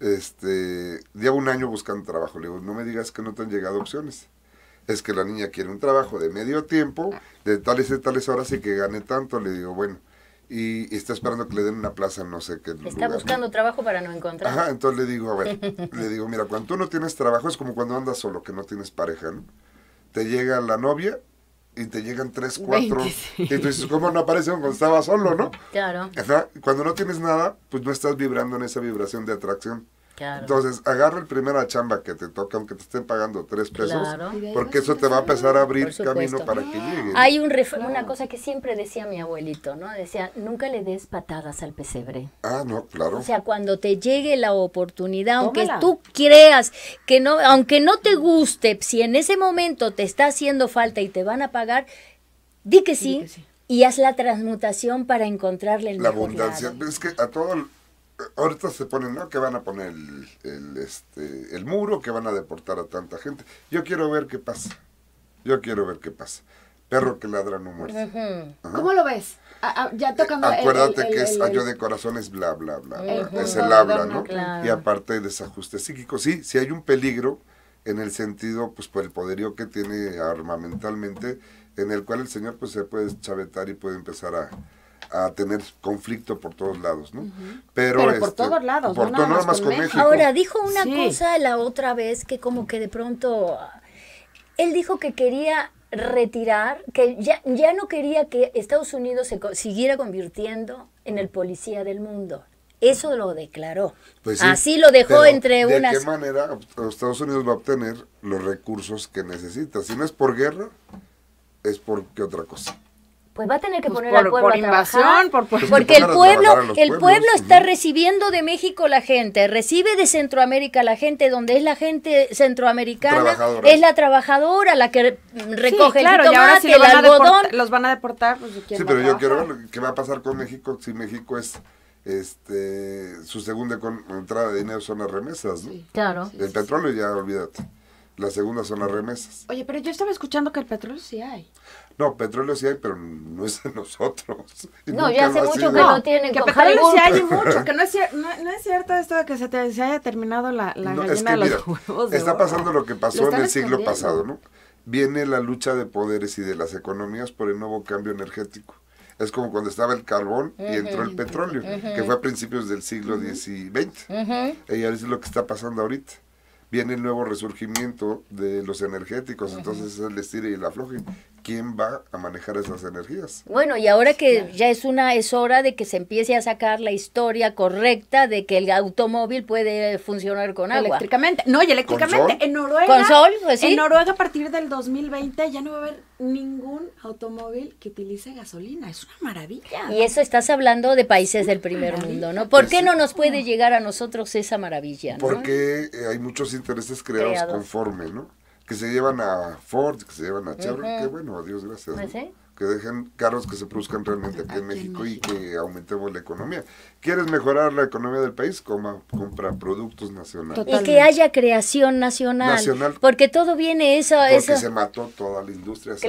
Este, llevo un año buscando trabajo. Le digo, no me digas que no te han llegado opciones es que la niña quiere un trabajo de medio tiempo, ah. de tales y tales horas y que gane tanto. Le digo, bueno, y, está esperando que le den una plaza no sé qué Está buscando trabajo para no encontrar. Ajá, entonces le digo, a ver, le digo, mira, cuando tú no tienes trabajo es como cuando andas solo, que no tienes pareja, ¿no? Te llega la novia y te llegan tres, cuatro. Y tú dices, ¿cómo no aparece cuando estaba solo, no? Claro. cuando no tienes nada, pues no estás vibrando en esa vibración de atracción. Entonces, agarra el primera chamba que te toca, aunque te estén pagando tres pesos, porque eso te va a empezar a abrir camino para que ah. llegue. Hay un una cosa que siempre decía mi abuelito, ¿no? Decía, nunca le des patadas al pesebre. Ah, no, claro. O sea, cuando te llegue la oportunidad, aunque tú creas que no, aunque no te guste, si en ese momento te está haciendo falta y te van a pagar, di que sí. Y haz la transmutación para encontrarle el La abundancia. Es que a todo ahorita se ponen, ¿no? Que van a poner el, este, el muro, que van a deportar a tanta gente. Yo quiero ver qué pasa. Yo quiero ver qué pasa. Perro que ladra no muere. ¿Cómo lo ves? ya tocando eh, Acuérdate que es año de corazón es bla, bla, bla. Es el habla, ¿no? Y aparte el desajuste psíquico. Sí, si sí hay un peligro en el sentido, pues por el poderío que tiene armamentalmente, en el cual el señor pues se puede chavetar y puede empezar a, a tener conflicto por todos lados, ¿no? Pero, por este, todos lados, no Ahora, dijo una cosa la otra vez que como que de pronto, ah, él dijo que quería retirar, que ya, ya no quería que Estados Unidos se siguiera convirtiendo en el policía del mundo. Eso lo declaró. Pues Así lo dejó entre unas. ¿De qué manera Estados Unidos va a obtener los recursos que necesita? Si no es por guerra, es porque otra cosa pues va a tener que pues poner al pueblo por a porque el pueblo, el pueblo pues, está recibiendo de México la gente, recibe de Centroamérica la gente, donde es la gente centroamericana, es la trabajadora la que recoge el sí el algodón. Deportar, los van a deportar. Pues, sí, pero yo quiero ver qué va a pasar con México si México es este su segunda entrada de dinero son las remesas, ¿no? Sí, claro. El petróleo ya olvídate. La segunda son las remesas. Oye, pero yo estaba escuchando que el petróleo sí hay. No, petróleo sí hay, pero no es de nosotros. no, ya hace mucho que no tienen que petróleo sí hay mucho, que no es, no, es cierto esto de que se, haya terminado la, de los está pasando lo que pasó en el siglo pasado, ¿no? Viene la lucha de poderes y de las economías por el nuevo cambio energético. Es como cuando estaba el carbón y entró el petróleo, que fue a principios del siglo XIX y XX. Y ahora es lo que está pasando ahorita viene el nuevo resurgimiento de los energéticos, entonces es el estire y el afloje quién va a manejar esas energías. Bueno, y ahora que ya es una es hora de que se empiece a sacar la historia correcta de que el automóvil puede funcionar con agua. Eléctricamente. No, y eléctricamente en Noruega. Con sol, pues ¿sí? En Noruega a partir del 2020 ya no va a haber ningún automóvil que utilice gasolina. Es una maravilla. Y eso estás hablando de países del primer mundo, ¿no? ¿Por qué no nos puede llegar a nosotros esa maravilla? Porque eh, hay muchos intereses creados. conforme, ¿no? que se llevan a Ford, que se llevan a Chevrolet, qué que bueno, a Dios gracias. Pues que dejen carros que se produzcan realmente aquí, en, México y que aumentemos la economía. ¿Quieres mejorar la economía del país? Coma, compra productos nacionales. Y que haya creación nacional. porque todo viene eso. Porque se mató toda la industria hace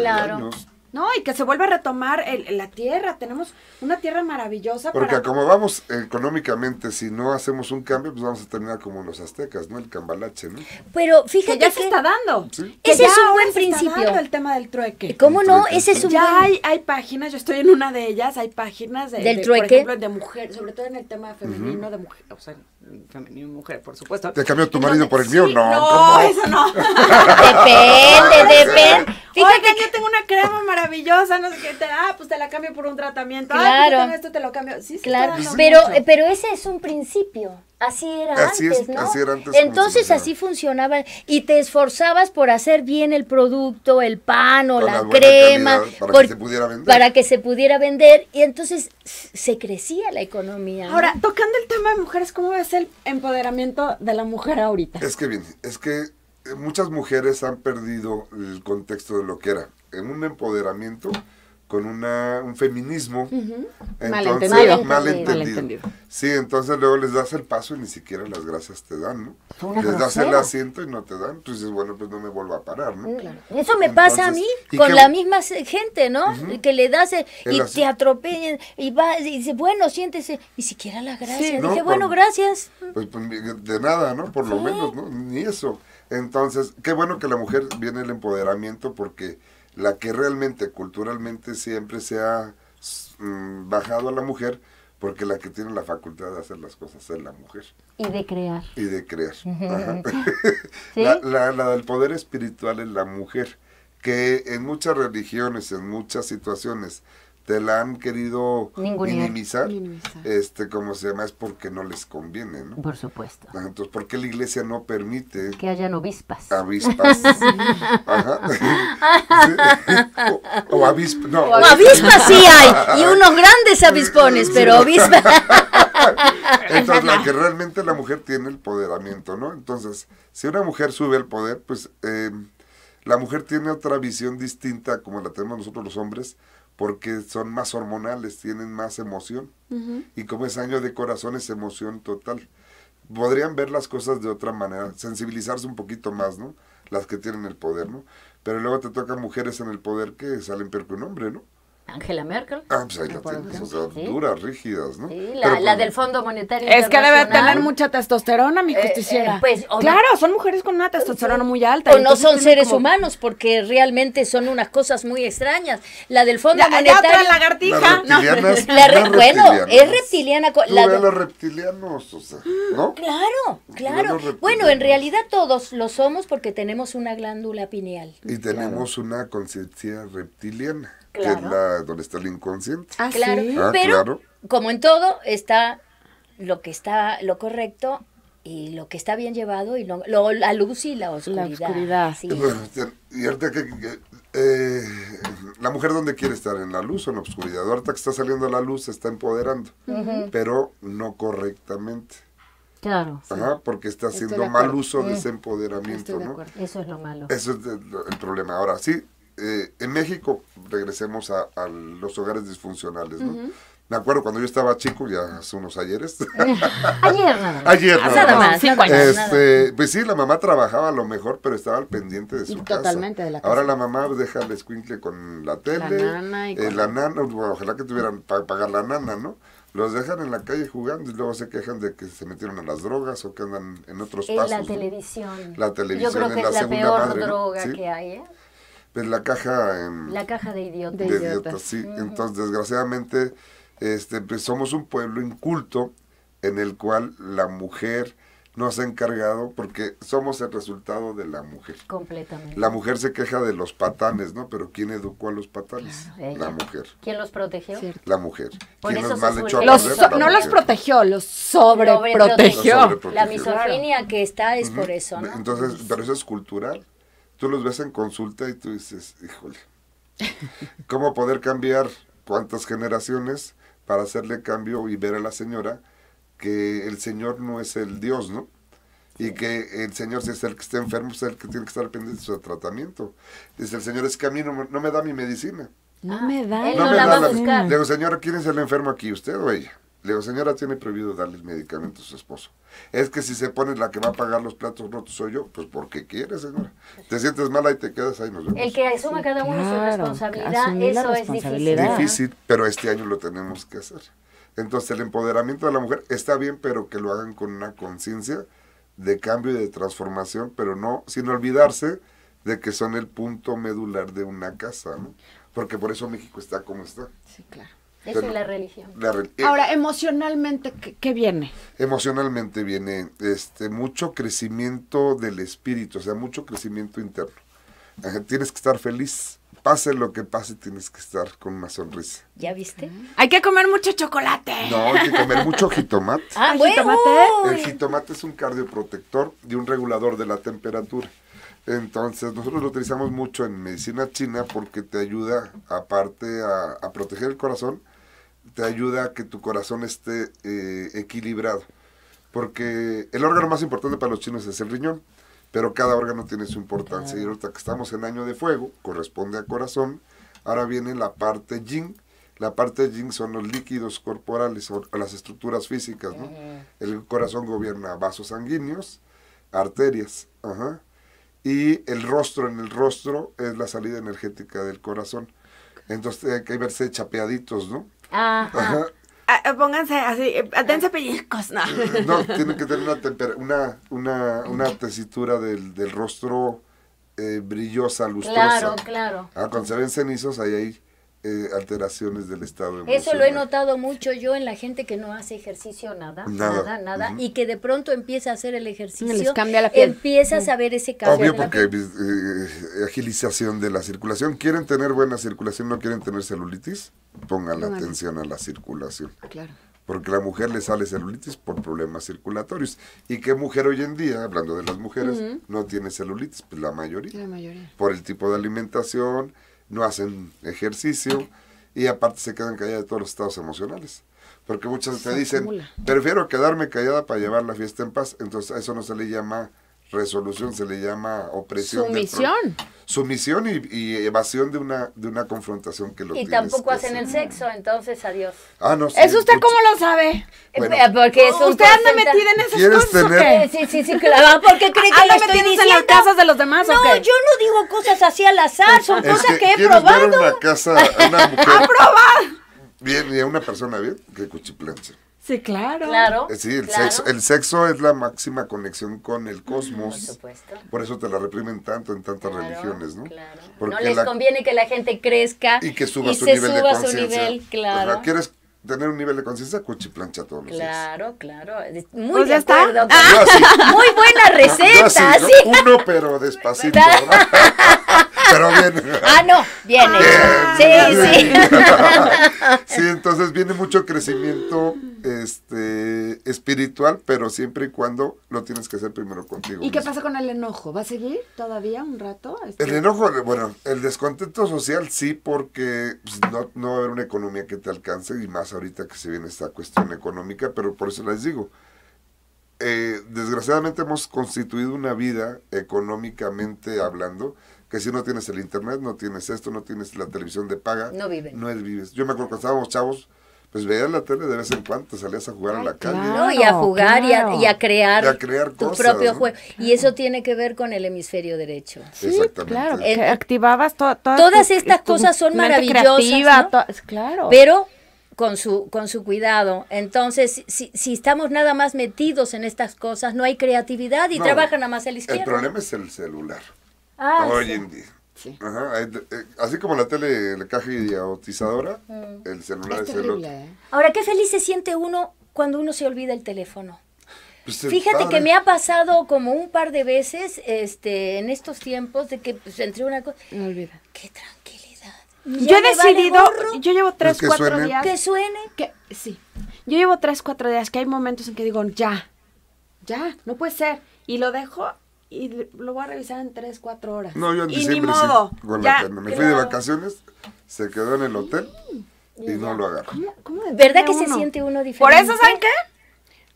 no, y que se vuelva a retomar la tierra. Tenemos una tierra maravillosa. Porque como vamos económicamente, si no hacemos un cambio, pues vamos a terminar como los aztecas, ¿no? El cambalache, ¿no? Pero fíjate ya se está dando. Ese es un buen principio. Está el tema del trueque. ¿Cómo no? Ese es un ya hay, hay páginas, yo estoy en una de ellas, hay páginas del trueque. Por ejemplo, de mujer, sobre todo en el tema femenino, de mujeres o sea, femenino mujer, por supuesto. ¿Te cambió tu marido por el mío? no, no, eso no. depende, depende. Fíjate que yo tengo una crema maravillosa, no sé qué, te, ah, pues te la cambio por un tratamiento. Pues claro. pero esto te lo cambio. claro. Pero, eh, pero ese es un principio. Así era antes, ¿no? Entonces así funcionaba y te esforzabas por hacer bien el producto, el pan o la, crema, para, que se pudiera vender. para que se pudiera vender y entonces se crecía la economía. Ahora, tocando el tema de mujeres, ¿cómo ves el empoderamiento de la mujer ahorita? Es que bien, es que eh, muchas mujeres han perdido el contexto de lo que era. En un empoderamiento con un feminismo malentendido. Sí, entonces luego les das el paso y ni siquiera las gracias te dan, ¿no? les das el asiento y no te dan. Entonces, bueno, pues no me vuelvo a parar, ¿no? Mm, eso me pasa a mí con la misma gente, ¿no? Que le das eh, y te atropellan y va y dice, bueno, siéntese. Ni siquiera las gracias. Dice, Dije, bueno, gracias. Pues, pues de nada, ¿no? Por lo menos, ¿no? Ni eso. Entonces, qué bueno que la mujer viene el empoderamiento porque la que realmente culturalmente siempre se ha mm, bajado a la mujer, porque la que tiene la facultad de hacer las cosas es la mujer. Y de crear. Y de crear. la, del poder espiritual es la mujer, que en muchas religiones, en muchas situaciones, te la han querido minimizar, este, como se llama, es porque no les conviene, ¿no? Por supuesto. Ah, entonces, porque la iglesia no permite? Que hayan obispas. Avispas. O, o, o avispas. sí hay, y unos grandes avispones, pero obispas. Entonces, la que realmente la mujer tiene el poderamiento, ¿no? Entonces, si una mujer sube el poder, pues eh, la mujer tiene otra visión distinta como la tenemos nosotros los hombres, porque son más hormonales, tienen más emoción. Y como es año de corazón, es emoción total. Podrían ver las cosas de otra manera, sensibilizarse un poquito más, ¿no? Las que tienen el poder, ¿no? Pero luego te tocan mujeres en el poder que salen peor que un hombre, ¿no? Angela Merkel. Ah, pues ahí la o sea, duras, rígidas, ¿no? Sí, la, del Fondo Monetario Es que debe tener mucha testosterona, mi justiciera. Eh, eh, pues, claro, son mujeres con una testosterona muy alta. O no son seres humanos, porque realmente son unas cosas muy extrañas. La del Fondo la, Monetario... La otra lagartija. La la bueno, es reptiliana. la de... los reptilianos, o sea, ¿no? Claro, claro. Bueno, en realidad todos lo somos porque tenemos una glándula pineal. Y tenemos una conciencia reptiliana donde está el inconsciente. Ah, ah, claro. como en todo, está lo que está, lo correcto y lo que está bien llevado y lo, la luz y la oscuridad. La Sí. y ahorita que, eh, la mujer dónde quiere estar, en la luz o en la oscuridad. Ahorita que está saliendo la luz se está empoderando, pero no correctamente. Claro. porque está haciendo mal uso de ese eh, empoderamiento, ¿no? Eso es lo malo. Eso es el problema. Ahora sí, eh, en México, regresemos a, los hogares disfuncionales, ¿no? Me acuerdo cuando yo estaba chico, ya hace unos ayeres. Ayer. nada más, años. Este, pues sí, la mamá trabajaba a lo mejor, pero estaba al pendiente de su casa. Totalmente Ahora la mamá deja al escuincle con la tele. La nana. Y eh, ojalá que tuvieran para pagar la nana, ¿no? Los dejan en la calle jugando y luego se quejan de que se metieron a las drogas o que andan en otros pasos. En la televisión. La televisión Yo creo que es la, peor droga que hay, ¿eh? pues la caja em, la caja de idiotas, Entonces, desgraciadamente este pues, somos un pueblo inculto en el cual la mujer nos ha encargado porque somos el resultado de la mujer. Completamente. La mujer se queja de los patanes, ¿no? Pero ¿quién educó a los patanes? la mujer. ¿Quién los protegió? La mujer. ¿Quién los No los protegió, los sobreprotegió. la misoginia que está es por eso, ¿no? Entonces, pero eso es cultural tú los ves en consulta y tú dices, híjole, ¿cómo poder cambiar cuántas generaciones para hacerle cambio y ver a la señora que el Señor no es el Dios, ¿no? Y que el Señor, si es el que está enfermo, es el que tiene que estar pendiente de su tratamiento. Dice el Señor, es que a mí no, me da mi medicina. No ah, me da. Él no, da a Le digo, Señor, ¿quién es el enfermo aquí, usted o ella? Le digo, señora, tiene prohibido darle el medicamento a su esposo. Es que si se pone la que va a pagar los platos rotos soy yo, pues porque quiere señora. Te sientes mala y te quedas ahí, El que asuma cada uno su responsabilidad, eso es difícil. Difícil, pero este año lo tenemos que hacer. Entonces, el empoderamiento de la mujer está bien, pero que lo hagan con una conciencia de cambio y de transformación, pero no, sin olvidarse de que son el punto medular de una casa, ¿no? Porque por eso México está como está. Sí, claro. Esa es la religión. Eh, Ahora, emocionalmente, ¿qué, viene? Emocionalmente viene este mucho crecimiento del espíritu, o sea, mucho crecimiento interno. Tienes que estar feliz. Pase lo que pase, tienes que estar con una sonrisa. ¿Ya viste? Hay que comer mucho chocolate. No, hay que comer mucho jitomate. ah, jitomate. El jitomate es un cardioprotector y un regulador de la temperatura. Entonces, nosotros lo utilizamos mucho en medicina china porque te ayuda, aparte, a, a proteger el corazón, te ayuda a que tu corazón esté eh, equilibrado. Porque el órgano más importante para los chinos es el riñón, pero cada órgano tiene su importancia. Y ahorita que estamos en año de fuego, corresponde al corazón. Ahora viene la parte yin. La parte yin son los líquidos corporales, las estructuras físicas. ¿no? El corazón gobierna vasos sanguíneos, arterias. Y el rostro, en el rostro es la salida energética del corazón. Entonces hay que verse chapeaditos, ¿no? ah eh, Pónganse así, eh, dense pellizcos, no. No, tienen que tener una, tempera, una, una, una tesitura del, del rostro eh, brillosa, lustrosa. Claro, claro. Ah, cuando se ven cenizos, ahí hay eh, alteraciones del estado emocional. Eso lo he notado mucho yo en la gente que no hace ejercicio nada, nada, nada, y que de pronto empieza a hacer el ejercicio, cambia empiezas a ver mm. ese cambio. Obvio porque eh, eh, agilización de la circulación. ¿Quieren tener buena circulación? ¿No quieren tener celulitis? Pongan la atención a la circulación. Claro porque a la mujer le sale celulitis por problemas circulatorios. ¿Y qué mujer hoy en día, hablando de las mujeres, no tiene celulitis? Pues la mayoría. La mayoría. Por el tipo de alimentación, no hacen ejercicio y aparte se quedan calladas de todos los estados emocionales. Porque muchas veces dicen, prefiero quedarme callada para llevar la fiesta en paz. Entonces a eso no se le llama resolución, se le llama opresión. Sumisión. Sumisión y, evasión de una, de una confrontación que lo Y tampoco hacen el sexo, entonces adiós. Ah, no. usted cómo lo sabe? Eh, porque es ¿Usted anda metida en esas cosas tener... Sí, sí, sí, claro. Porque cree ah, que ¿Anda lo estoy diciendo? en las casas de los demás No, yo no digo cosas así al azar, son cosas que, he probado. Ver una casa, una mujer. ¡A probar! Bien, y a una persona bien que cuchiplancha claro. Eh, sí, el, Sexo, es la máxima conexión con el mm, cosmos. Por eso te la reprimen tanto en tantas religiones, ¿no? Porque les conviene que la gente crezca y que suba su nivel de conciencia. claro. ¿Quieres tener un nivel de conciencia? Cuchiplancha todos los Claro, claro. Muy pues ah, Muy buena receta. Uno, pero despacito. pero viene. Ah, no, viene. sí, sí. sí, entonces viene mucho crecimiento este, espiritual, pero siempre y cuando lo tienes que hacer primero contigo. ¿Y qué pasa con el enojo? ¿Va a seguir todavía un rato? Este el enojo, bueno, el descontento social sí, porque pues, no, no va a haber una economía que te alcance, y más ahorita que se viene esta cuestión económica, pero por eso les digo. Eh, desgraciadamente hemos constituido una vida económicamente hablando que si no tienes el internet, no tienes esto, no tienes la televisión de paga, no vives. No vives. Yo me acuerdo cuando estábamos chavos, pues veías la tele de vez en cuando, te salías a jugar a la calle. y a jugar y, a, crear, a crear tu propio juego. Y eso tiene que ver con el hemisferio derecho. Sí, Exactamente. claro, activabas todas estas cosas son maravillosas, claro. Pero con su, con su cuidado. Entonces, si, si, estamos nada más metidos en estas cosas, no hay creatividad y trabaja nada más el izquierdo. El problema es el celular hoy en día. Ajá, eh, eh, así como la tele, la caja idiotizadora, bautizadora, mm. el celular es, el otro. ¿eh? Ahora, qué feliz se siente uno cuando uno se olvida el teléfono. Pues Fíjate que me ha pasado como un par de veces este, en estos tiempos de que pues, entre una cosa. Me olvida. Qué tranquilidad. yo he decidido, yo llevo tres, pues cuatro días. Que suene. Que, sí. Yo llevo tres, cuatro días que hay momentos en que digo, ya, ya, no puede ser. Y lo dejo y lo voy a revisar en 3, 4 horas. No, yo en diciembre y ni modo. con ya, me fui de vacaciones, se quedó en el hotel y, no lo agarró. ¿Cómo, verdad que se siente uno diferente? Por eso, ¿saben qué?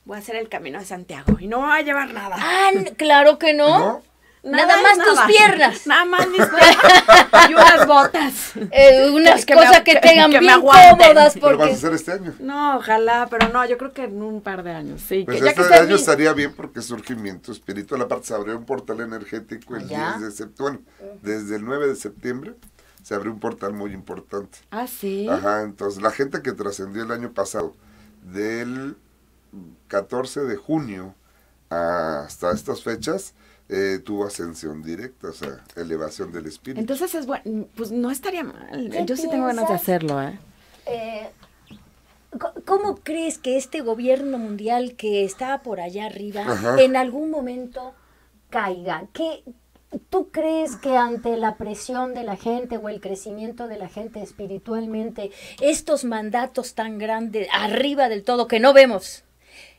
Voy a hacer el camino de Santiago y no va voy a llevar nada. Ah, claro que no. ¿No? Nada, más tus piernas. Nada más mis piernas. y unas botas. Eh, unas que cosas que tengan bien cómodas. Porque... ¿Pero vas a hacer este año? No, ojalá, pero no, yo creo que en un par de años, sí. Pues este año estaría bien porque es surgimiento espiritual. Aparte, se abrió un portal energético el 10 ¿Ah, de septiembre. desde el 9 de septiembre se abrió un portal muy importante. Ah, sí. Ajá, entonces la gente que trascendió el año pasado, del 14 de junio hasta estas fechas, eh, tuvo ascensión directa, o sea, elevación del espíritu. Entonces es bueno, pues no estaría mal. Yo sí tengo ganas de hacerlo, ¿eh? Eh, ¿Cómo crees que este gobierno mundial que está por allá arriba en algún momento caiga? ¿Qué, ¿Tú crees que ante la presión de la gente o el crecimiento de la gente espiritualmente, estos mandatos tan grandes, arriba del todo, que no vemos,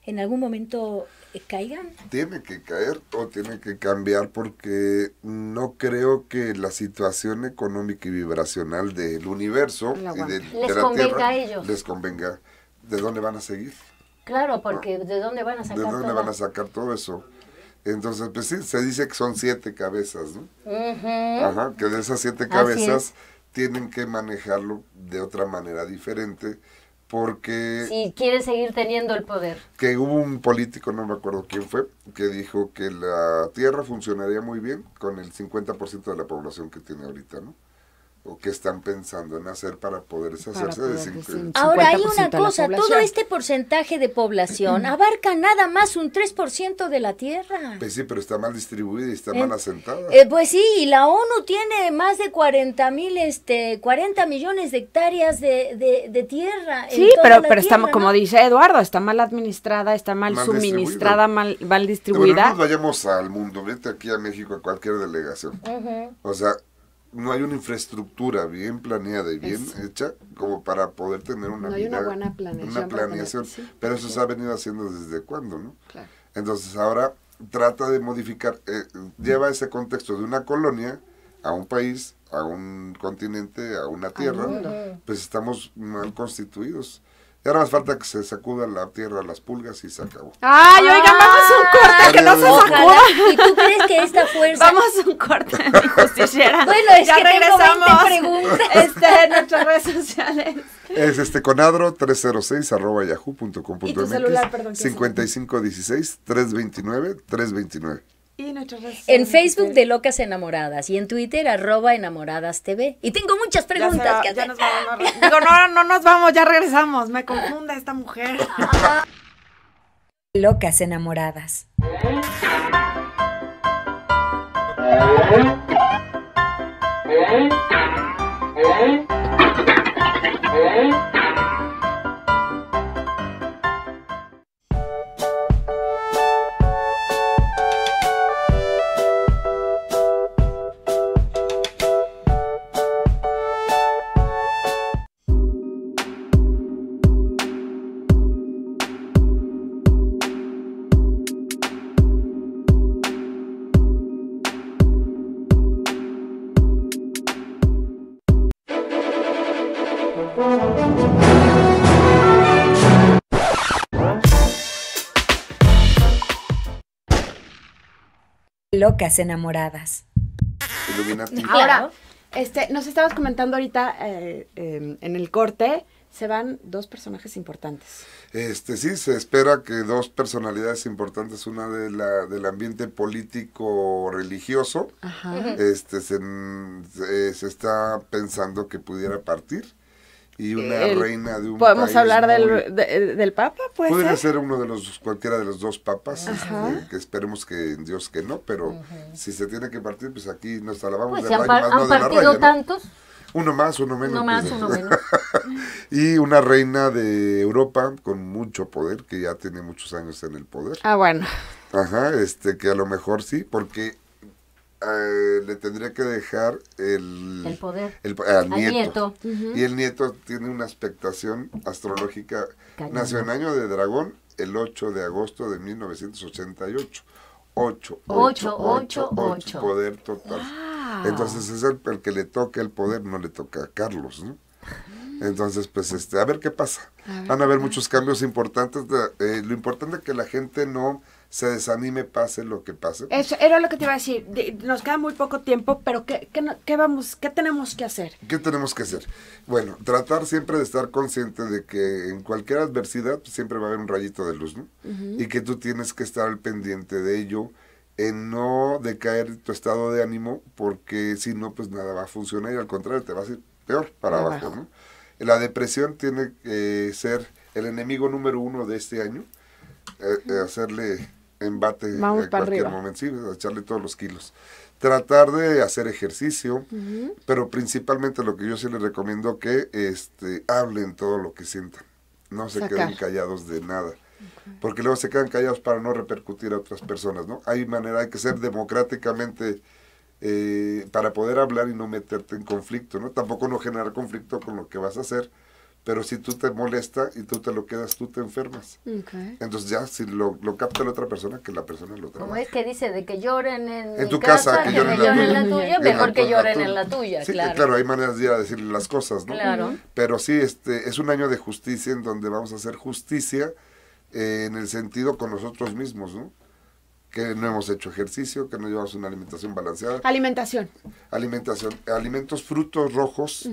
en algún momento eh, caigan? Tiene que caer o tiene que cambiar porque no creo que la situación económica y vibracional del universo y les convenga a ellos. Les convenga. ¿De dónde van a seguir? Claro, porque ¿de dónde van a sacar todo eso? Entonces, pues sí, se dice que son siete cabezas, ¿no? Ajá, que de esas siete cabezas tienen que manejarlo de otra manera diferente porque... Si quiere seguir teniendo el poder. Que hubo un político, no me acuerdo quién fue, que dijo que la tierra funcionaría muy bien con el 50% de la población que tiene ahorita, ¿no? o qué están pensando en hacer para poder hacerse de 50. Ahora hay una cosa, todo este porcentaje de población abarca nada más un 3% de la Tierra. Pues sí, pero está mal distribuida y está mal asentada. Eh, pues sí, y la ONU tiene más de 40 mil, este, 40 millones de hectáreas de, tierra. Sí, pero, pero está, como dice Eduardo, está mal administrada, está mal, suministrada, mal, distribuida. no vayamos al mundo, vete aquí a México a cualquier delegación. O sea, no hay una infraestructura bien planeada y bien hecha como para poder tener una, una buena planeación. pero eso se ha venido haciendo desde cuándo, ¿no? Entonces ahora trata de modificar, eh, lleva ese contexto de una colonia a un país, a un continente, a una tierra, pues estamos mal constituidos. Y ahora más falta que se sacuda la tierra, las pulgas y se acabó. Ay, oigan, vamos a un corte, que no se sacuda. ¿Y tú crees que esta fuerza? Vamos a un corte, justiciera. bueno, es ya que regresamos. Este, en nuestras redes sociales. Es este conadro 306 arroba yahoo.com.mx 5516 329 329 en, Facebook de Locas Enamoradas y en Twitter arroba enamoradas TV. Y tengo muchas preguntas que hacer. no, no, no nos vamos, ya regresamos. Me confunda esta mujer. Locas Enamoradas. Locas enamoradas. Ahora, este, nos estabas comentando ahorita eh, em, en el corte, se van dos personajes importantes. Este sí, se espera que dos personalidades importantes, una de la, del ambiente político religioso, este mm, se, se, está pensando que pudiera partir y una reina de un podemos hablar del, del papa pues podría ser? ser uno de los cualquiera de los dos papas este, que esperemos que Dios que no pero si se tiene que partir pues aquí nos alabamos de han, partido tantos uno más uno menos uno más, pues. uno menos. y una reina de Europa con mucho poder que ya tiene muchos años en el poder ah bueno ajá este que a lo mejor sí porque eh, le tendría que dejar el, el poder al, nieto. Y el nieto tiene una expectación astrológica. Nació en año de dragón el 8 de agosto de 1988. 8, 8, 8, 8, poder total. Entonces es el, que le toca el poder, no le toca a Carlos, Entonces, pues este, a ver qué pasa. Van a haber muchos cambios importantes. Eh, lo importante es que la gente no se desanime pase lo que pase. Pues. Eso era lo que te iba a decir. nos queda muy poco tiempo, pero ¿qué, vamos, ¿qué tenemos que hacer? ¿Qué tenemos que hacer? Bueno, tratar siempre de estar consciente de que en cualquier adversidad siempre va a haber un rayito de luz, ¿no? Y que tú tienes que estar al pendiente de ello en no decaer tu estado de ánimo, porque si no, pues nada va a funcionar y al contrario, te va a ir peor para abajo. ¿no? La depresión tiene que eh, ser el enemigo número uno de este año, eh, eh, hacerle embate en cualquier momento, sí, echarle todos los kilos. Tratar de hacer ejercicio, pero principalmente lo que yo sí les recomiendo que este, hablen todo lo que sientan, no se queden callados de nada. Porque luego se quedan callados para no repercutir a otras personas, ¿no? Hay manera, hay que ser democráticamente eh, para poder hablar y no meterte en conflicto, ¿no? Tampoco no generar conflicto con lo que vas a hacer, pero si tú te molesta y tú te lo quedas, tú te enfermas. Entonces ya si lo, capta la otra persona, que la persona lo trabaje. ¿Cómo es que dice de que lloren en, tu casa, que, lloren, en la tuya, mejor que lloren en la tuya, sí, claro. hay maneras de decirle las cosas, ¿no? Claro. Pero sí, este, es un año de justicia en donde vamos a hacer justicia eh, en el sentido con nosotros mismos, ¿no? que no hemos hecho ejercicio, que no llevamos una alimentación balanceada. Alimentación. Alimentación. Alimentos, frutos rojos,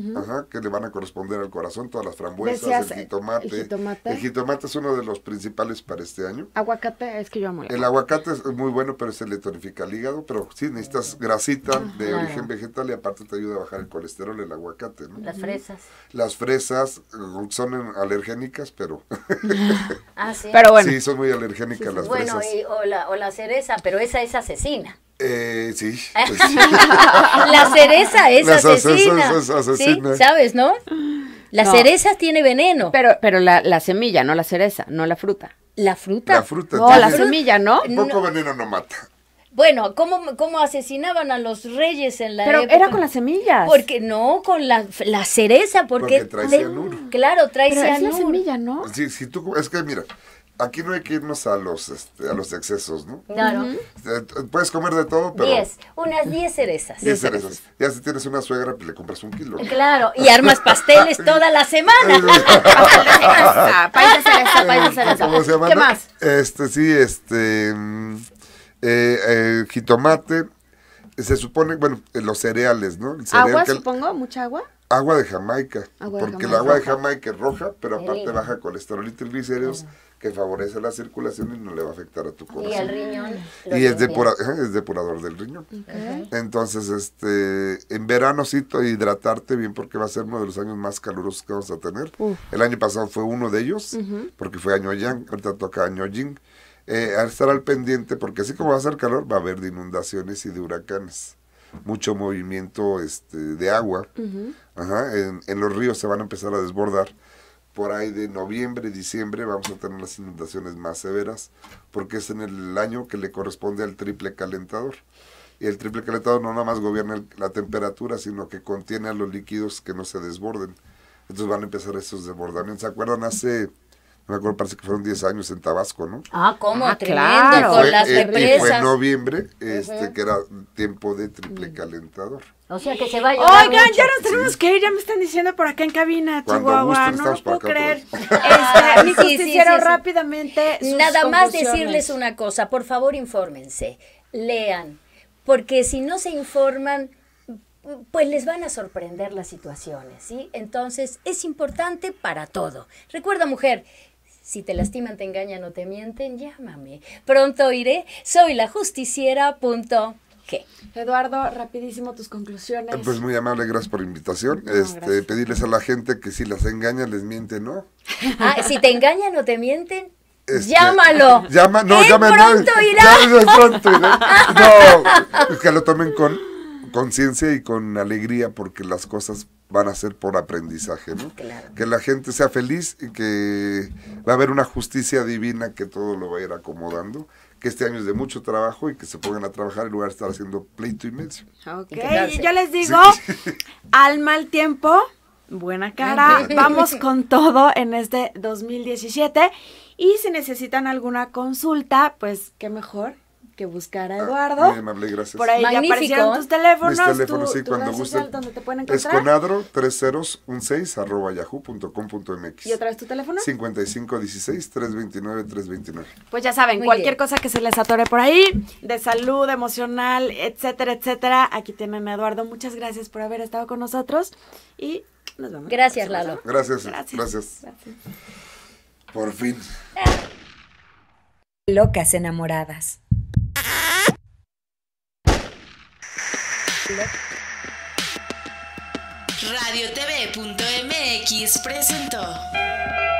que le van a corresponder al corazón, todas las frambuesas, el, jitomate, el jitomate. es uno de los principales para este año. Aguacate, es que yo amo. El, aguacate es muy bueno, pero se le tonifica el hígado, pero sí necesitas grasita de origen vegetal y aparte te ayuda a bajar el colesterol el aguacate, Las fresas. Las fresas eh, son alergénicas, pero... ah, ¿sí? Pero bueno. Sí, son muy alergénicas las fresas. Bueno, o, la, o cereza, pero esa es asesina. Eh, sí. Pues la cereza es asesina. ¿Sí? ¿Sabes, no? La cereza tiene veneno. Pero, pero la, la, semilla, no la cereza, no la fruta. ¿La fruta? La fruta. No, la semilla, ¿no? Un poco veneno no mata. Bueno, ¿cómo, ¿cómo, asesinaban a los reyes en la Pero era con las semillas. Porque no, con la, la cereza, porque... trae Claro, trae Pero es la semilla, ¿no? Sí, si tú, es que mira, aquí no hay que irnos a los, este, a los excesos, ¿no? Claro. Eh, puedes comer de todo, pero... Diez, unas diez cerezas. Diez cerezas. Ya si tienes una suegra, pues le compras un kilo. Claro, y armas pasteles toda la semana. paisa cereza, eh, cereza. ¿Qué más? Este, sí, este... Mm, eh, jitomate, se supone, bueno, los cereales, ¿no? agua, supongo, mucha agua. Agua de Jamaica, porque el agua de Jamaica es roja, pero aparte baja colesterol y triglicéridos que favorece la circulación y no le va a afectar a tu corazón. Y el riñón. Y es, depura, es, depurador del riñón. Entonces, este, en verano hidratarte bien porque va a ser uno de los años más calurosos que vamos a tener. El año pasado fue uno de ellos, porque fue año yang, ahorita toca año ying. Eh, estar al pendiente porque así como va a ser calor, va a haber de inundaciones y de huracanes mucho movimiento este, de agua. Ajá, en, los ríos se van a empezar a desbordar por ahí de noviembre, diciembre vamos a tener las inundaciones más severas, porque es en el año que le corresponde al triple calentador. Y el triple calentador no nada más gobierna la temperatura, sino que contiene a los líquidos que no se desborden. Entonces van a empezar esos desbordamientos. ¿Se acuerdan hace me acuerdo, parece que fueron 10 años en Tabasco, ¿no? Ah, ¿cómo? Ah, claro. con las represas. Eh, y fue en noviembre, este, que era tiempo de triple mm. calentador. O sea que se vaya. Oigan, ya nos tenemos que ir, ya me están diciendo por acá en cabina, Chihuahua, no lo puedo creer. Este, sí, sí, sí, rápidamente Nada más decirles una cosa, por favor infórmense, lean, porque si no se informan, pues les van a sorprender las situaciones, ¿sí? Entonces, es importante para todo. Recuerda, mujer, si te lastiman, te engañan o te mienten, llámame. Pronto iré. Soy la justiciera.g. Eduardo, rapidísimo tus conclusiones. Pues muy amable, gracias por la invitación. este, pedirles a la gente que si las engañan, les mienten, ¿no? Ah, si te engañan o te mienten, este, llámalo. Llama, no, Pronto irá. No, que lo tomen con conciencia y con alegría porque las cosas van a ser por aprendizaje, ¿no? Claro. Que la gente sea feliz y que va a haber una justicia divina que todo lo va a ir acomodando, que este año es de mucho trabajo y que se pongan a trabajar en lugar de estar haciendo pleito y Ok, yo les digo, al mal tiempo, buena cara, vamos con todo en este 2017 y si necesitan alguna consulta, pues qué mejor buscar a ah, Eduardo. gracias. Por ahí Magnífico. aparecieron tus teléfonos. Mis teléfonos, sí, cuando gusten. Es te 3016 arroba yahoo.com.mx. ¿Y otra vez tu teléfono? 5516-329-329. Pues ya saben, cualquier cosa que se les atore por ahí, de salud, emocional, etcétera, etcétera. Aquí tienen Eduardo. Muchas gracias por haber estado con nosotros y nos vemos. Gracias, Lalo. gracias. gracias. Por fin. Locas enamoradas. Radio RadioTV.mx presentó.